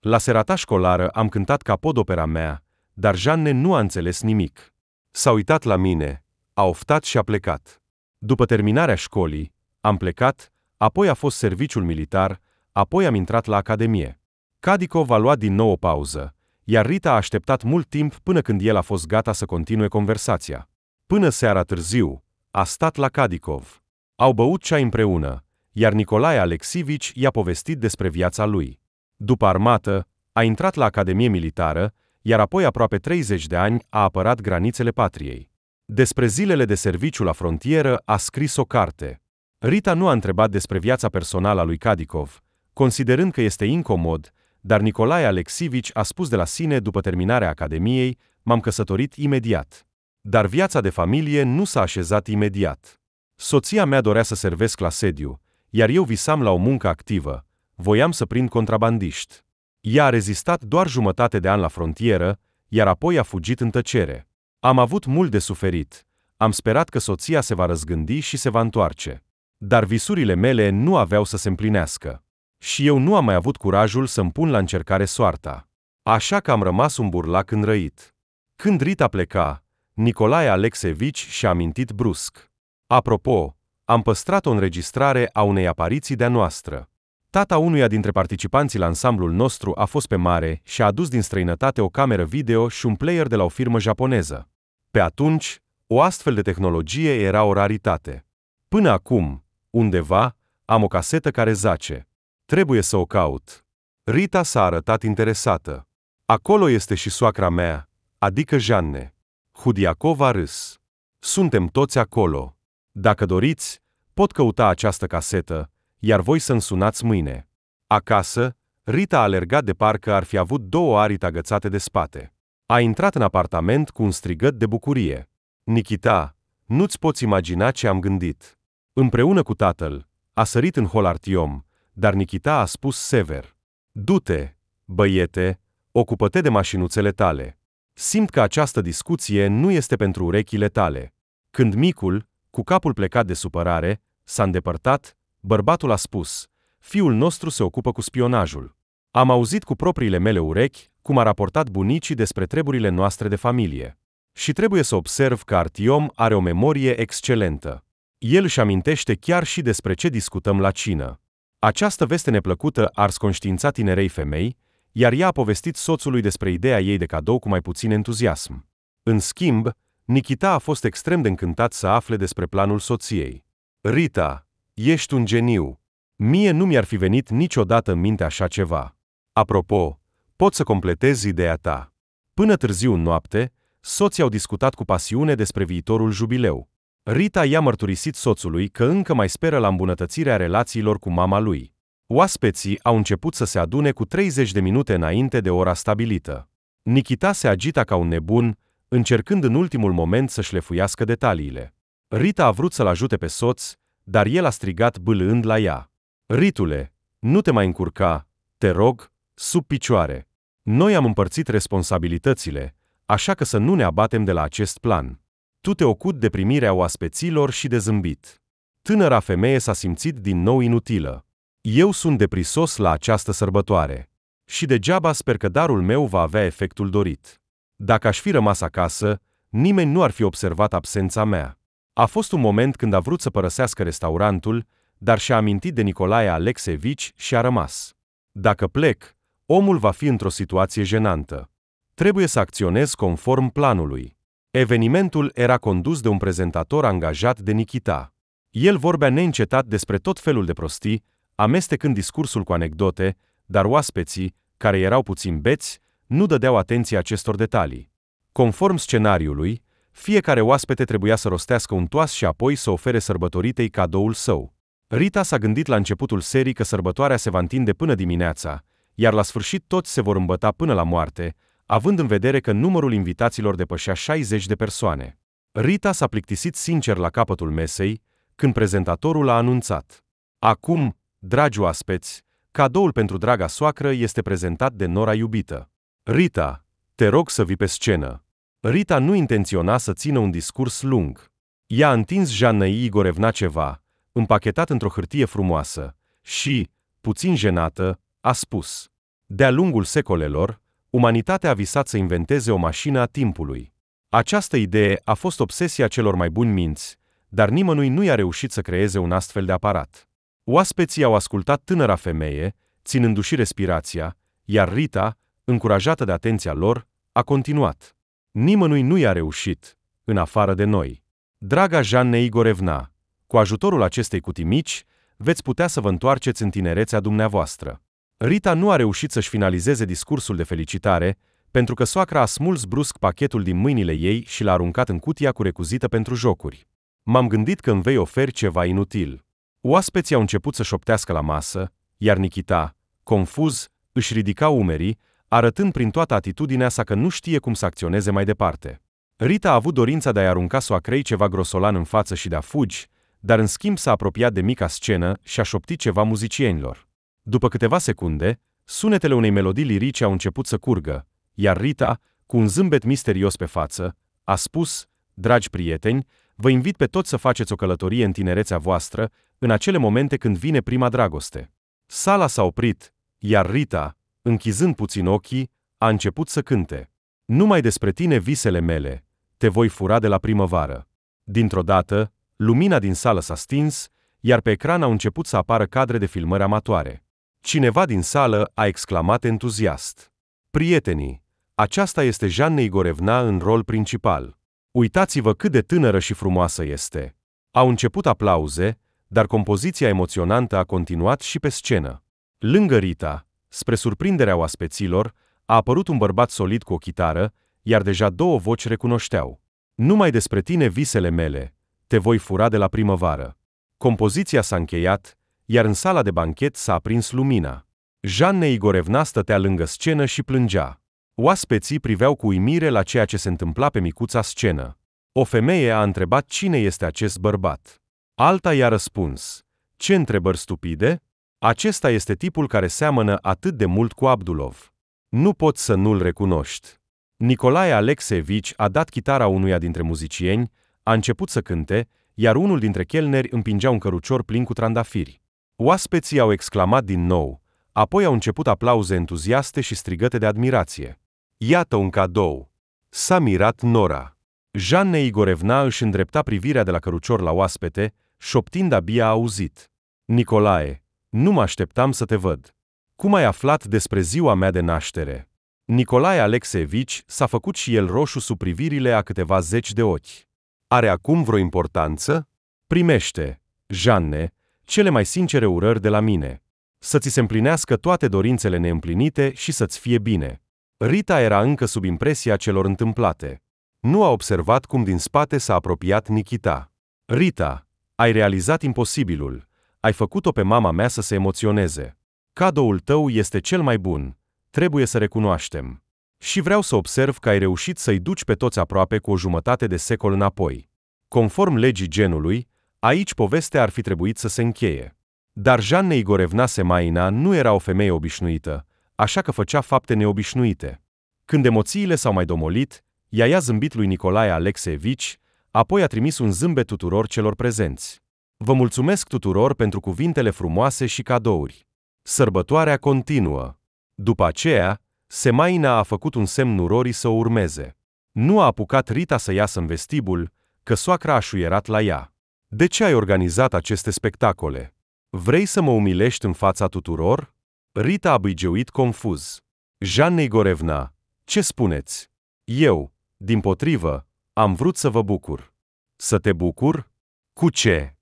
La serata școlară am cântat capodopera mea, dar Janne nu a înțeles nimic. S-a uitat la mine, a oftat și a plecat. După terminarea școlii, am plecat, apoi a fost serviciul militar, apoi am intrat la academie. Cadicov a luat din nou o pauză, iar Rita a așteptat mult timp până când el a fost gata să continue conversația. Până seara târziu, a stat la Cadicov. Au băut ceai împreună, iar Nicolae Alexivici i-a povestit despre viața lui. După armată, a intrat la Academie Militară, iar apoi aproape 30 de ani a apărat granițele patriei. Despre zilele de serviciu la frontieră a scris o carte. Rita nu a întrebat despre viața personală a lui Kadikov, considerând că este incomod, dar Nicolae Alexivici a spus de la sine după terminarea Academiei, m-am căsătorit imediat. Dar viața de familie nu s-a așezat imediat. Soția mea dorea să servesc la sediu, iar eu visam la o muncă activă, voiam să prind contrabandiști. Ea a rezistat doar jumătate de an la frontieră, iar apoi a fugit în tăcere. Am avut mult de suferit. Am sperat că soția se va răzgândi și se va întoarce. Dar visurile mele nu aveau să se împlinească. Și eu nu am mai avut curajul să-mi pun la încercare soarta. Așa că am rămas un burlac înrăit. Când Rita pleca, Nicolae Alexevici și-a amintit brusc. Apropo, am păstrat o înregistrare a unei apariții de-a noastră. Tata unuia dintre participanții la ansamblul nostru a fost pe mare și a adus din străinătate o cameră video și un player de la o firmă japoneză. Pe atunci, o astfel de tehnologie era o raritate. Până acum, undeva, am o casetă care zace. Trebuie să o caut. Rita s-a arătat interesată. Acolo este și soacra mea, adică Janne. Hudiacov a râs. Suntem toți acolo. Dacă doriți, pot căuta această casetă, iar voi să-mi sunați mâine. Acasă, Rita a alergat de parcă ar fi avut două arii agățate de spate. A intrat în apartament cu un strigăt de bucurie. Nikita, nu-ți poți imagina ce am gândit. Împreună cu tatăl, a sărit în hol Artiom, dar Nikita a spus sever. Du-te, băiete, ocupă-te de mașinuțele tale. Simt că această discuție nu este pentru urechile tale. Când micul, cu capul plecat de supărare, s-a îndepărtat, bărbatul a spus, fiul nostru se ocupă cu spionajul. Am auzit cu propriile mele urechi cum a raportat bunicii despre treburile noastre de familie. Și trebuie să observ că Artiom are o memorie excelentă. El își amintește chiar și despre ce discutăm la cină. Această veste neplăcută ars sconștiința tinerei femei, iar ea a povestit soțului despre ideea ei de cadou cu mai puțin entuziasm. În schimb, Nikita a fost extrem de încântat să afle despre planul soției. Rita, ești un geniu. Mie nu mi-ar fi venit niciodată în minte așa ceva. Apropo, pot să completez ideea ta. Până târziu în noapte, soții au discutat cu pasiune despre viitorul jubileu. Rita i-a mărturisit soțului că încă mai speră la îmbunătățirea relațiilor cu mama lui. Oaspeții au început să se adune cu 30 de minute înainte de ora stabilită. Nikita se agita ca un nebun, încercând în ultimul moment să șlefuiască detaliile. Rita a vrut să-l ajute pe soț, dar el a strigat bâlând la ea. Ritule, nu te mai încurca, te rog, sub picioare. Noi am împărțit responsabilitățile, așa că să nu ne abatem de la acest plan. Tu te ocut de primirea oaspeților și de zâmbit. Tânăra femeie s-a simțit din nou inutilă. Eu sunt deprisos la această sărbătoare. Și degeaba sper că darul meu va avea efectul dorit. Dacă aș fi rămas acasă, nimeni nu ar fi observat absența mea. A fost un moment când a vrut să părăsească restaurantul, dar și-a amintit de Nicolae Alexevici și a rămas. Dacă plec, omul va fi într-o situație jenantă. Trebuie să acționez conform planului. Evenimentul era condus de un prezentator angajat de Nikita. El vorbea neîncetat despre tot felul de prostii, amestecând discursul cu anecdote, dar oaspeții, care erau puțin beți, nu dădeau atenție acestor detalii. Conform scenariului, fiecare oaspete trebuia să rostească un toas și apoi să ofere sărbătoritei cadoul său. Rita s-a gândit la începutul serii că sărbătoarea se va întinde până dimineața, iar la sfârșit toți se vor îmbăta până la moarte, având în vedere că numărul invitaților depășea 60 de persoane. Rita s-a plictisit sincer la capătul mesei, când prezentatorul a anunțat. Acum, dragi oaspeți, cadoul pentru draga soacră este prezentat de Nora iubită. Rita, te rog să vii pe scenă. Rita nu intenționa să țină un discurs lung. Ea a întins Jannei Igorevna ceva, împachetat într-o hârtie frumoasă, și, puțin jenată, a spus. De-a lungul secolelor, umanitatea a visat să inventeze o mașină a timpului. Această idee a fost obsesia celor mai buni minți, dar nimănui nu i-a reușit să creeze un astfel de aparat. Oaspeții au ascultat tânăra femeie, ținându-și respirația, iar Rita, încurajată de atenția lor, a continuat. Nimănui nu i-a reușit, în afară de noi. Draga Jeanne Igorevna, cu ajutorul acestei cutii mici, veți putea să vă întoarceți în tinerețea dumneavoastră. Rita nu a reușit să-și finalizeze discursul de felicitare, pentru că soacra a smuls brusc pachetul din mâinile ei și l-a aruncat în cutia cu recuzită pentru jocuri. M-am gândit că îmi vei oferi ceva inutil. Oaspeții au început să șoptească la masă, iar Nikita, confuz, își ridica umerii, arătând prin toată atitudinea sa că nu știe cum să acționeze mai departe. Rita a avut dorința de a-i arunca soacrei ceva grosolan în față și de a fugi, dar în schimb s-a apropiat de mica scenă și a șoptit ceva muzicienilor. După câteva secunde, sunetele unei melodii lirice au început să curgă, iar Rita, cu un zâmbet misterios pe față, a spus, dragi prieteni, vă invit pe toți să faceți o călătorie în tinerețea voastră, în acele momente când vine prima dragoste. Sala s-a oprit, iar Rita, închizând puțin ochii, a început să cânte. Numai despre tine visele mele, te voi fura de la primăvară. Dintr-o dată, lumina din sală s-a stins, iar pe ecran au început să apară cadre de filmări amatoare. Cineva din sală a exclamat entuziast. Prietenii, aceasta este Jeanne Igorevna în rol principal. Uitați-vă cât de tânără și frumoasă este. Au început aplauze, dar compoziția emoționantă a continuat și pe scenă. Lângă Rita, Spre surprinderea oaspeților, a apărut un bărbat solid cu o chitară, iar deja două voci recunoșteau. Numai despre tine visele mele, te voi fura de la primăvară. Compoziția s-a încheiat, iar în sala de banchet s-a aprins lumina. Jeanne Igorevna stătea lângă scenă și plângea. Oaspeții priveau cu uimire la ceea ce se întâmpla pe micuța scenă. O femeie a întrebat cine este acest bărbat. Alta i-a răspuns, ce întrebări stupide, acesta este tipul care seamănă atât de mult cu Abdulov. Nu pot să nu-l recunoști. Nicolae Alexevici a dat chitara unuia dintre muzicieni, a început să cânte, iar unul dintre chelneri împingea un cărucior plin cu trandafiri. Oaspeții au exclamat din nou, apoi au început aplauze entuziaste și strigăte de admirație. Iată un cadou! S-a mirat Nora. Jeanne Igorevna își îndrepta privirea de la cărucior la oaspete, șoptind abia auzit. Nicolae, nu mă așteptam să te văd. Cum ai aflat despre ziua mea de naștere? Nicolae Alexevici s-a făcut și el roșu sub privirile a câteva zeci de ochi. Are acum vreo importanță? Primește, Janne, cele mai sincere urări de la mine. Să ți se împlinească toate dorințele neîmplinite și să-ți fie bine. Rita era încă sub impresia celor întâmplate. Nu a observat cum din spate s-a apropiat Nikita. Rita, ai realizat imposibilul, ai făcut-o pe mama mea să se emoționeze. Cadoul tău este cel mai bun, trebuie să recunoaștem. Și vreau să observ că ai reușit să-i duci pe toți aproape cu o jumătate de secol înapoi. Conform legii genului, aici povestea ar fi trebuit să se încheie. Dar Jeanne Igorevna Semaina nu era o femeie obișnuită, așa că făcea fapte neobișnuite. Când emoțiile s-au mai domolit, ea i-a zâmbit lui Nicolae Alexevici, apoi a trimis un zâmbet tuturor celor prezenți. Vă mulțumesc tuturor pentru cuvintele frumoase și cadouri. Sărbătoarea continuă. După aceea, Semaina a făcut un semn urorii să o urmeze. Nu a apucat Rita să iasă în vestibul, că soacra a șuierat la ea. De ce ai organizat aceste spectacole? Vrei să mă umilești în fața tuturor? Rita a băigeuit confuz. Jeanne Igorevna, ce spuneți? Eu, din potrivă, am vrut să vă bucur. Să te bucur? Cu ce?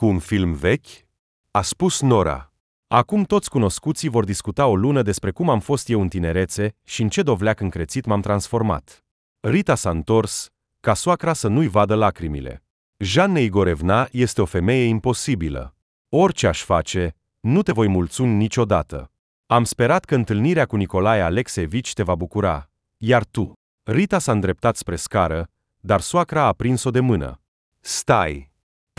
cu un film vechi? A spus Nora. Acum toți cunoscuții vor discuta o lună despre cum am fost eu în tinerețe și în ce dovleac încrețit m-am transformat. Rita s-a întors, ca soacra să nu-i vadă lacrimile. Jeanne Igorevna este o femeie imposibilă. Orice aș face, nu te voi mulțumi niciodată. Am sperat că întâlnirea cu Nicolae Alexevici te va bucura, iar tu. Rita s-a îndreptat spre scară, dar soacra a prins-o de mână. Stai!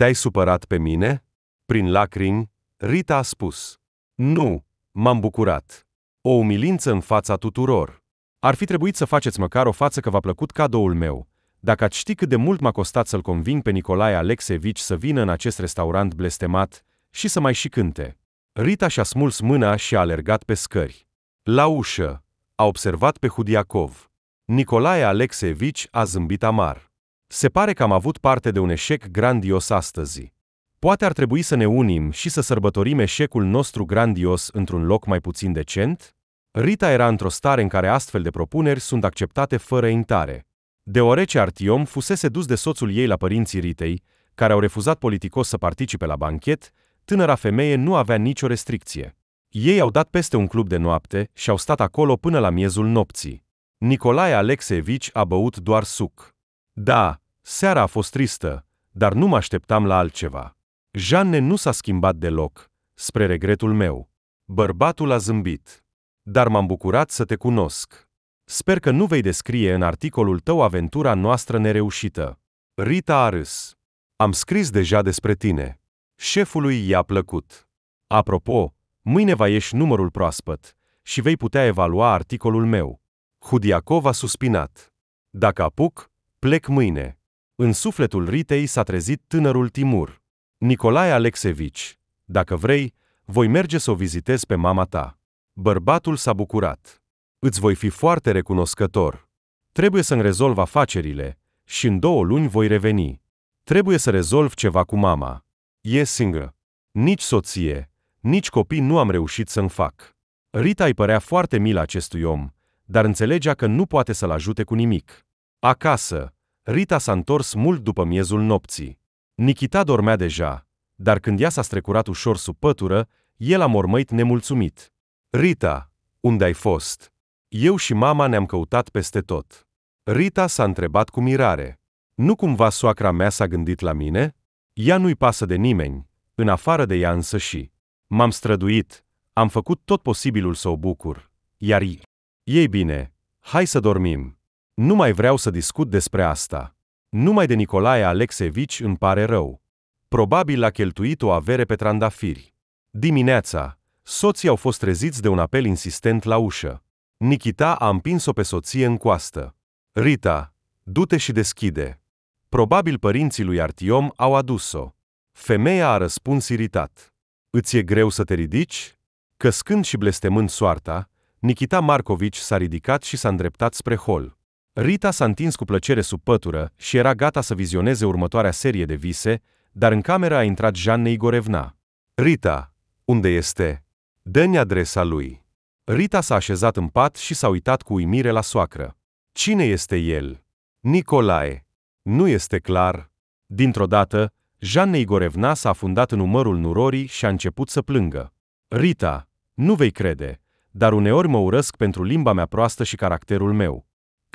Te-ai supărat pe mine? Prin lacrimi, Rita a spus. Nu, m-am bucurat. O umilință în fața tuturor. Ar fi trebuit să faceți măcar o față că v-a plăcut cadoul meu. Dacă ați ști cât de mult m-a costat să-l conving pe Nicolae Alexevici să vină în acest restaurant blestemat și să mai și cânte. Rita și-a smuls mâna și a alergat pe scări. La ușă, a observat pe Hudiakov. Nicolae Alexevici a zâmbit amar. Se pare că am avut parte de un eșec grandios astăzi. Poate ar trebui să ne unim și să sărbătorim eșecul nostru grandios într-un loc mai puțin decent? Rita era într-o stare în care astfel de propuneri sunt acceptate fără intare. Deoarece Artiom fusese dus de soțul ei la părinții Ritei, care au refuzat politicos să participe la banchet, tânăra femeie nu avea nicio restricție. Ei au dat peste un club de noapte și au stat acolo până la miezul nopții. Nicolae Alexevici a băut doar suc. Da, Seara a fost tristă, dar nu mă așteptam la altceva. Jeanne nu s-a schimbat deloc, spre regretul meu. Bărbatul a zâmbit. Dar m-am bucurat să te cunosc. Sper că nu vei descrie în articolul tău aventura noastră nereușită. Rita a râs. Am scris deja despre tine. Șefului i-a plăcut. Apropo, mâine va ieși numărul proaspăt și vei putea evalua articolul meu. Hudiakov a suspinat. Dacă apuc, plec mâine. În sufletul Ritei s-a trezit tânărul Timur. Nicolae Alexevici, dacă vrei, voi merge să o vizitez pe mama ta. Bărbatul s-a bucurat. Îți voi fi foarte recunoscător. Trebuie să-mi rezolv afacerile și în două luni voi reveni. Trebuie să rezolv ceva cu mama. E singă. Nici soție, nici copii nu am reușit să-mi fac. Rita îi părea foarte milă acestui om, dar înțelegea că nu poate să-l ajute cu nimic. Acasă, Rita s-a întors mult după miezul nopții. Nikita dormea deja, dar când ea s-a strecurat ușor sub pătură, el a mormăit nemulțumit. Rita, unde ai fost? Eu și mama ne-am căutat peste tot. Rita s-a întrebat cu mirare. Nu cumva soacra mea s-a gândit la mine? Ea nu-i pasă de nimeni, în afară de ea însă și. M-am străduit, am făcut tot posibilul să o bucur, iar ei... Ei bine, hai să dormim. Nu mai vreau să discut despre asta. Numai de Nicolae Alexevici îmi pare rău. Probabil a cheltuit o avere pe trandafiri. Dimineața, soții au fost treziți de un apel insistent la ușă. Nikita a împins-o pe soție în coastă. Rita, du-te și deschide. Probabil părinții lui Artiom au adus-o. Femeia a răspuns iritat. Îți e greu să te ridici? Căscând și blestemând soarta, Nikita Markovici s-a ridicat și s-a îndreptat spre hol. Rita s-a întins cu plăcere sub pătură și era gata să vizioneze următoarea serie de vise, dar în cameră a intrat Jeanne Igorevna. Rita, unde este? Dă-mi adresa lui. Rita s-a așezat în pat și s-a uitat cu uimire la soacră. Cine este el? Nicolae. Nu este clar. Dintr-o dată, Jeanne Igorevna s-a afundat în umărul nurorii și a început să plângă. Rita, nu vei crede, dar uneori mă urăsc pentru limba mea proastă și caracterul meu.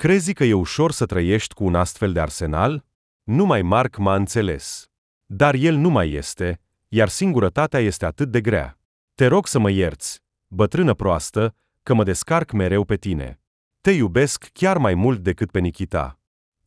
Crezi că e ușor să trăiești cu un astfel de arsenal? Numai Mark m-a înțeles. Dar el nu mai este, iar singurătatea este atât de grea. Te rog să mă ierți, bătrână proastă, că mă descarc mereu pe tine. Te iubesc chiar mai mult decât pe Nikita.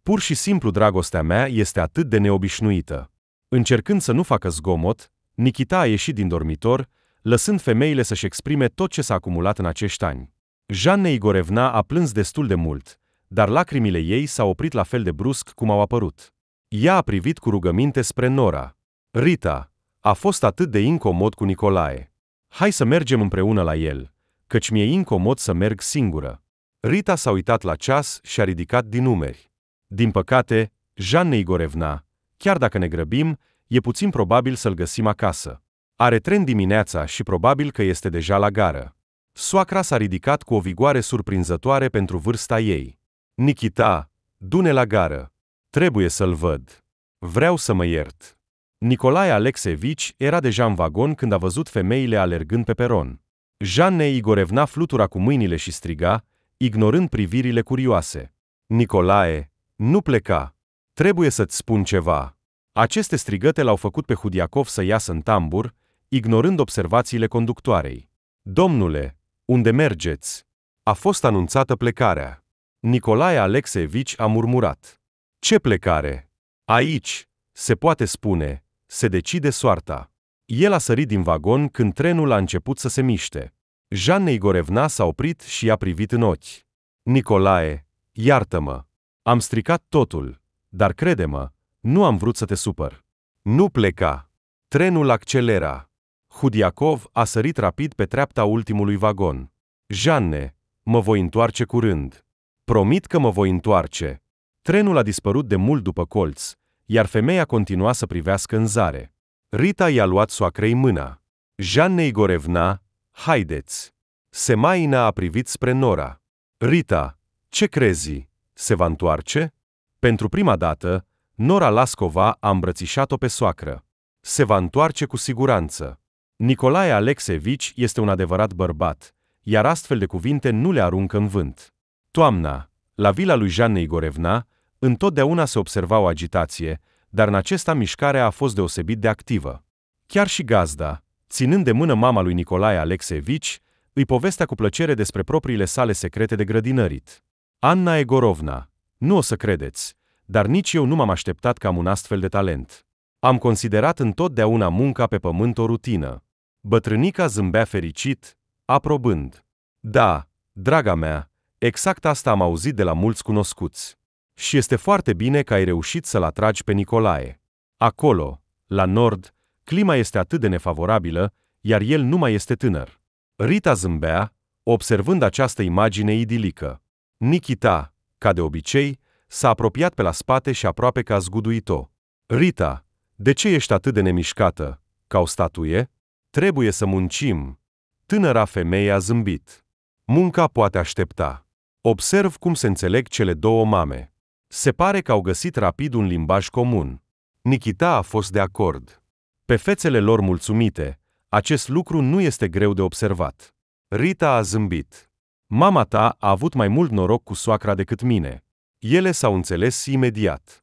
Pur și simplu dragostea mea este atât de neobișnuită. Încercând să nu facă zgomot, Nikita a ieșit din dormitor, lăsând femeile să-și exprime tot ce s-a acumulat în acești ani. Jeanne Igorevna a plâns destul de mult, dar lacrimile ei s-au oprit la fel de brusc cum au apărut. Ea a privit cu rugăminte spre Nora. Rita, a fost atât de incomod cu Nicolae. Hai să mergem împreună la el, căci mi-e incomod să merg singură. Rita s-a uitat la ceas și a ridicat din numeri. Din păcate, Jeanne Igorevna, chiar dacă ne grăbim, e puțin probabil să-l găsim acasă. Are tren dimineața și probabil că este deja la gară. Soacra s-a ridicat cu o vigoare surprinzătoare pentru vârsta ei. Nikita, du-ne la gară. Trebuie să-l văd. Vreau să mă iert. Nicolae Alexevici era deja în vagon când a văzut femeile alergând pe peron. Janne Igorevna flutura cu mâinile și striga, ignorând privirile curioase. Nicolae, nu pleca. Trebuie să-ți spun ceva. Aceste strigăte l-au făcut pe Hudiacov să iasă în tambur, ignorând observațiile conductoarei. Domnule, unde mergeți? A fost anunțată plecarea. Nicolae Alexevici a murmurat. Ce plecare! Aici, se poate spune, se decide soarta. El a sărit din vagon când trenul a început să se miște. Jeanne Igorevna s-a oprit și i-a privit în ochi. Nicolae, iartă-mă! Am stricat totul, dar crede-mă, nu am vrut să te supăr. Nu pleca! Trenul accelera. Hudiakov a sărit rapid pe treapta ultimului vagon. Jeanne, mă voi întoarce curând. Promit că mă voi întoarce. Trenul a dispărut de mult după colț, iar femeia continua să privească în zare. Rita i-a luat soacrei mâna. Jeanne Igorevna, haideți! Semaina a privit spre Nora. Rita, ce crezi? Se va întoarce? Pentru prima dată, Nora Lascova a îmbrățișat-o pe soacră. Se va întoarce cu siguranță. Nicolae Alexevici este un adevărat bărbat, iar astfel de cuvinte nu le aruncă în vânt. Toamna, la vila lui Jeanne Igorevna, întotdeauna se observa o agitație, dar în acesta mișcarea a fost deosebit de activă. Chiar și gazda, ținând de mână mama lui Nicolae Alexevici, îi povestea cu plăcere despre propriile sale secrete de grădinărit. Anna Egorovna, nu o să credeți, dar nici eu nu m-am așteptat că am un astfel de talent. Am considerat întotdeauna munca pe pământ o rutină. Bătrânica zâmbea fericit, aprobând. Da, draga mea, Exact asta am auzit de la mulți cunoscuți. Și este foarte bine că ai reușit să-l atragi pe Nicolae. Acolo, la nord, clima este atât de nefavorabilă, iar el nu mai este tânăr. Rita zâmbea, observând această imagine idilică. Nikita, ca de obicei, s-a apropiat pe la spate și aproape că a zguduit-o. Rita, de ce ești atât de nemișcată? Ca o statuie? Trebuie să muncim. Tânăra femeie a zâmbit. Munca poate aștepta. Observ cum se înțeleg cele două mame. Se pare că au găsit rapid un limbaj comun. Nikita a fost de acord. Pe fețele lor mulțumite, acest lucru nu este greu de observat. Rita a zâmbit. Mama ta a avut mai mult noroc cu soacra decât mine. Ele s-au înțeles imediat.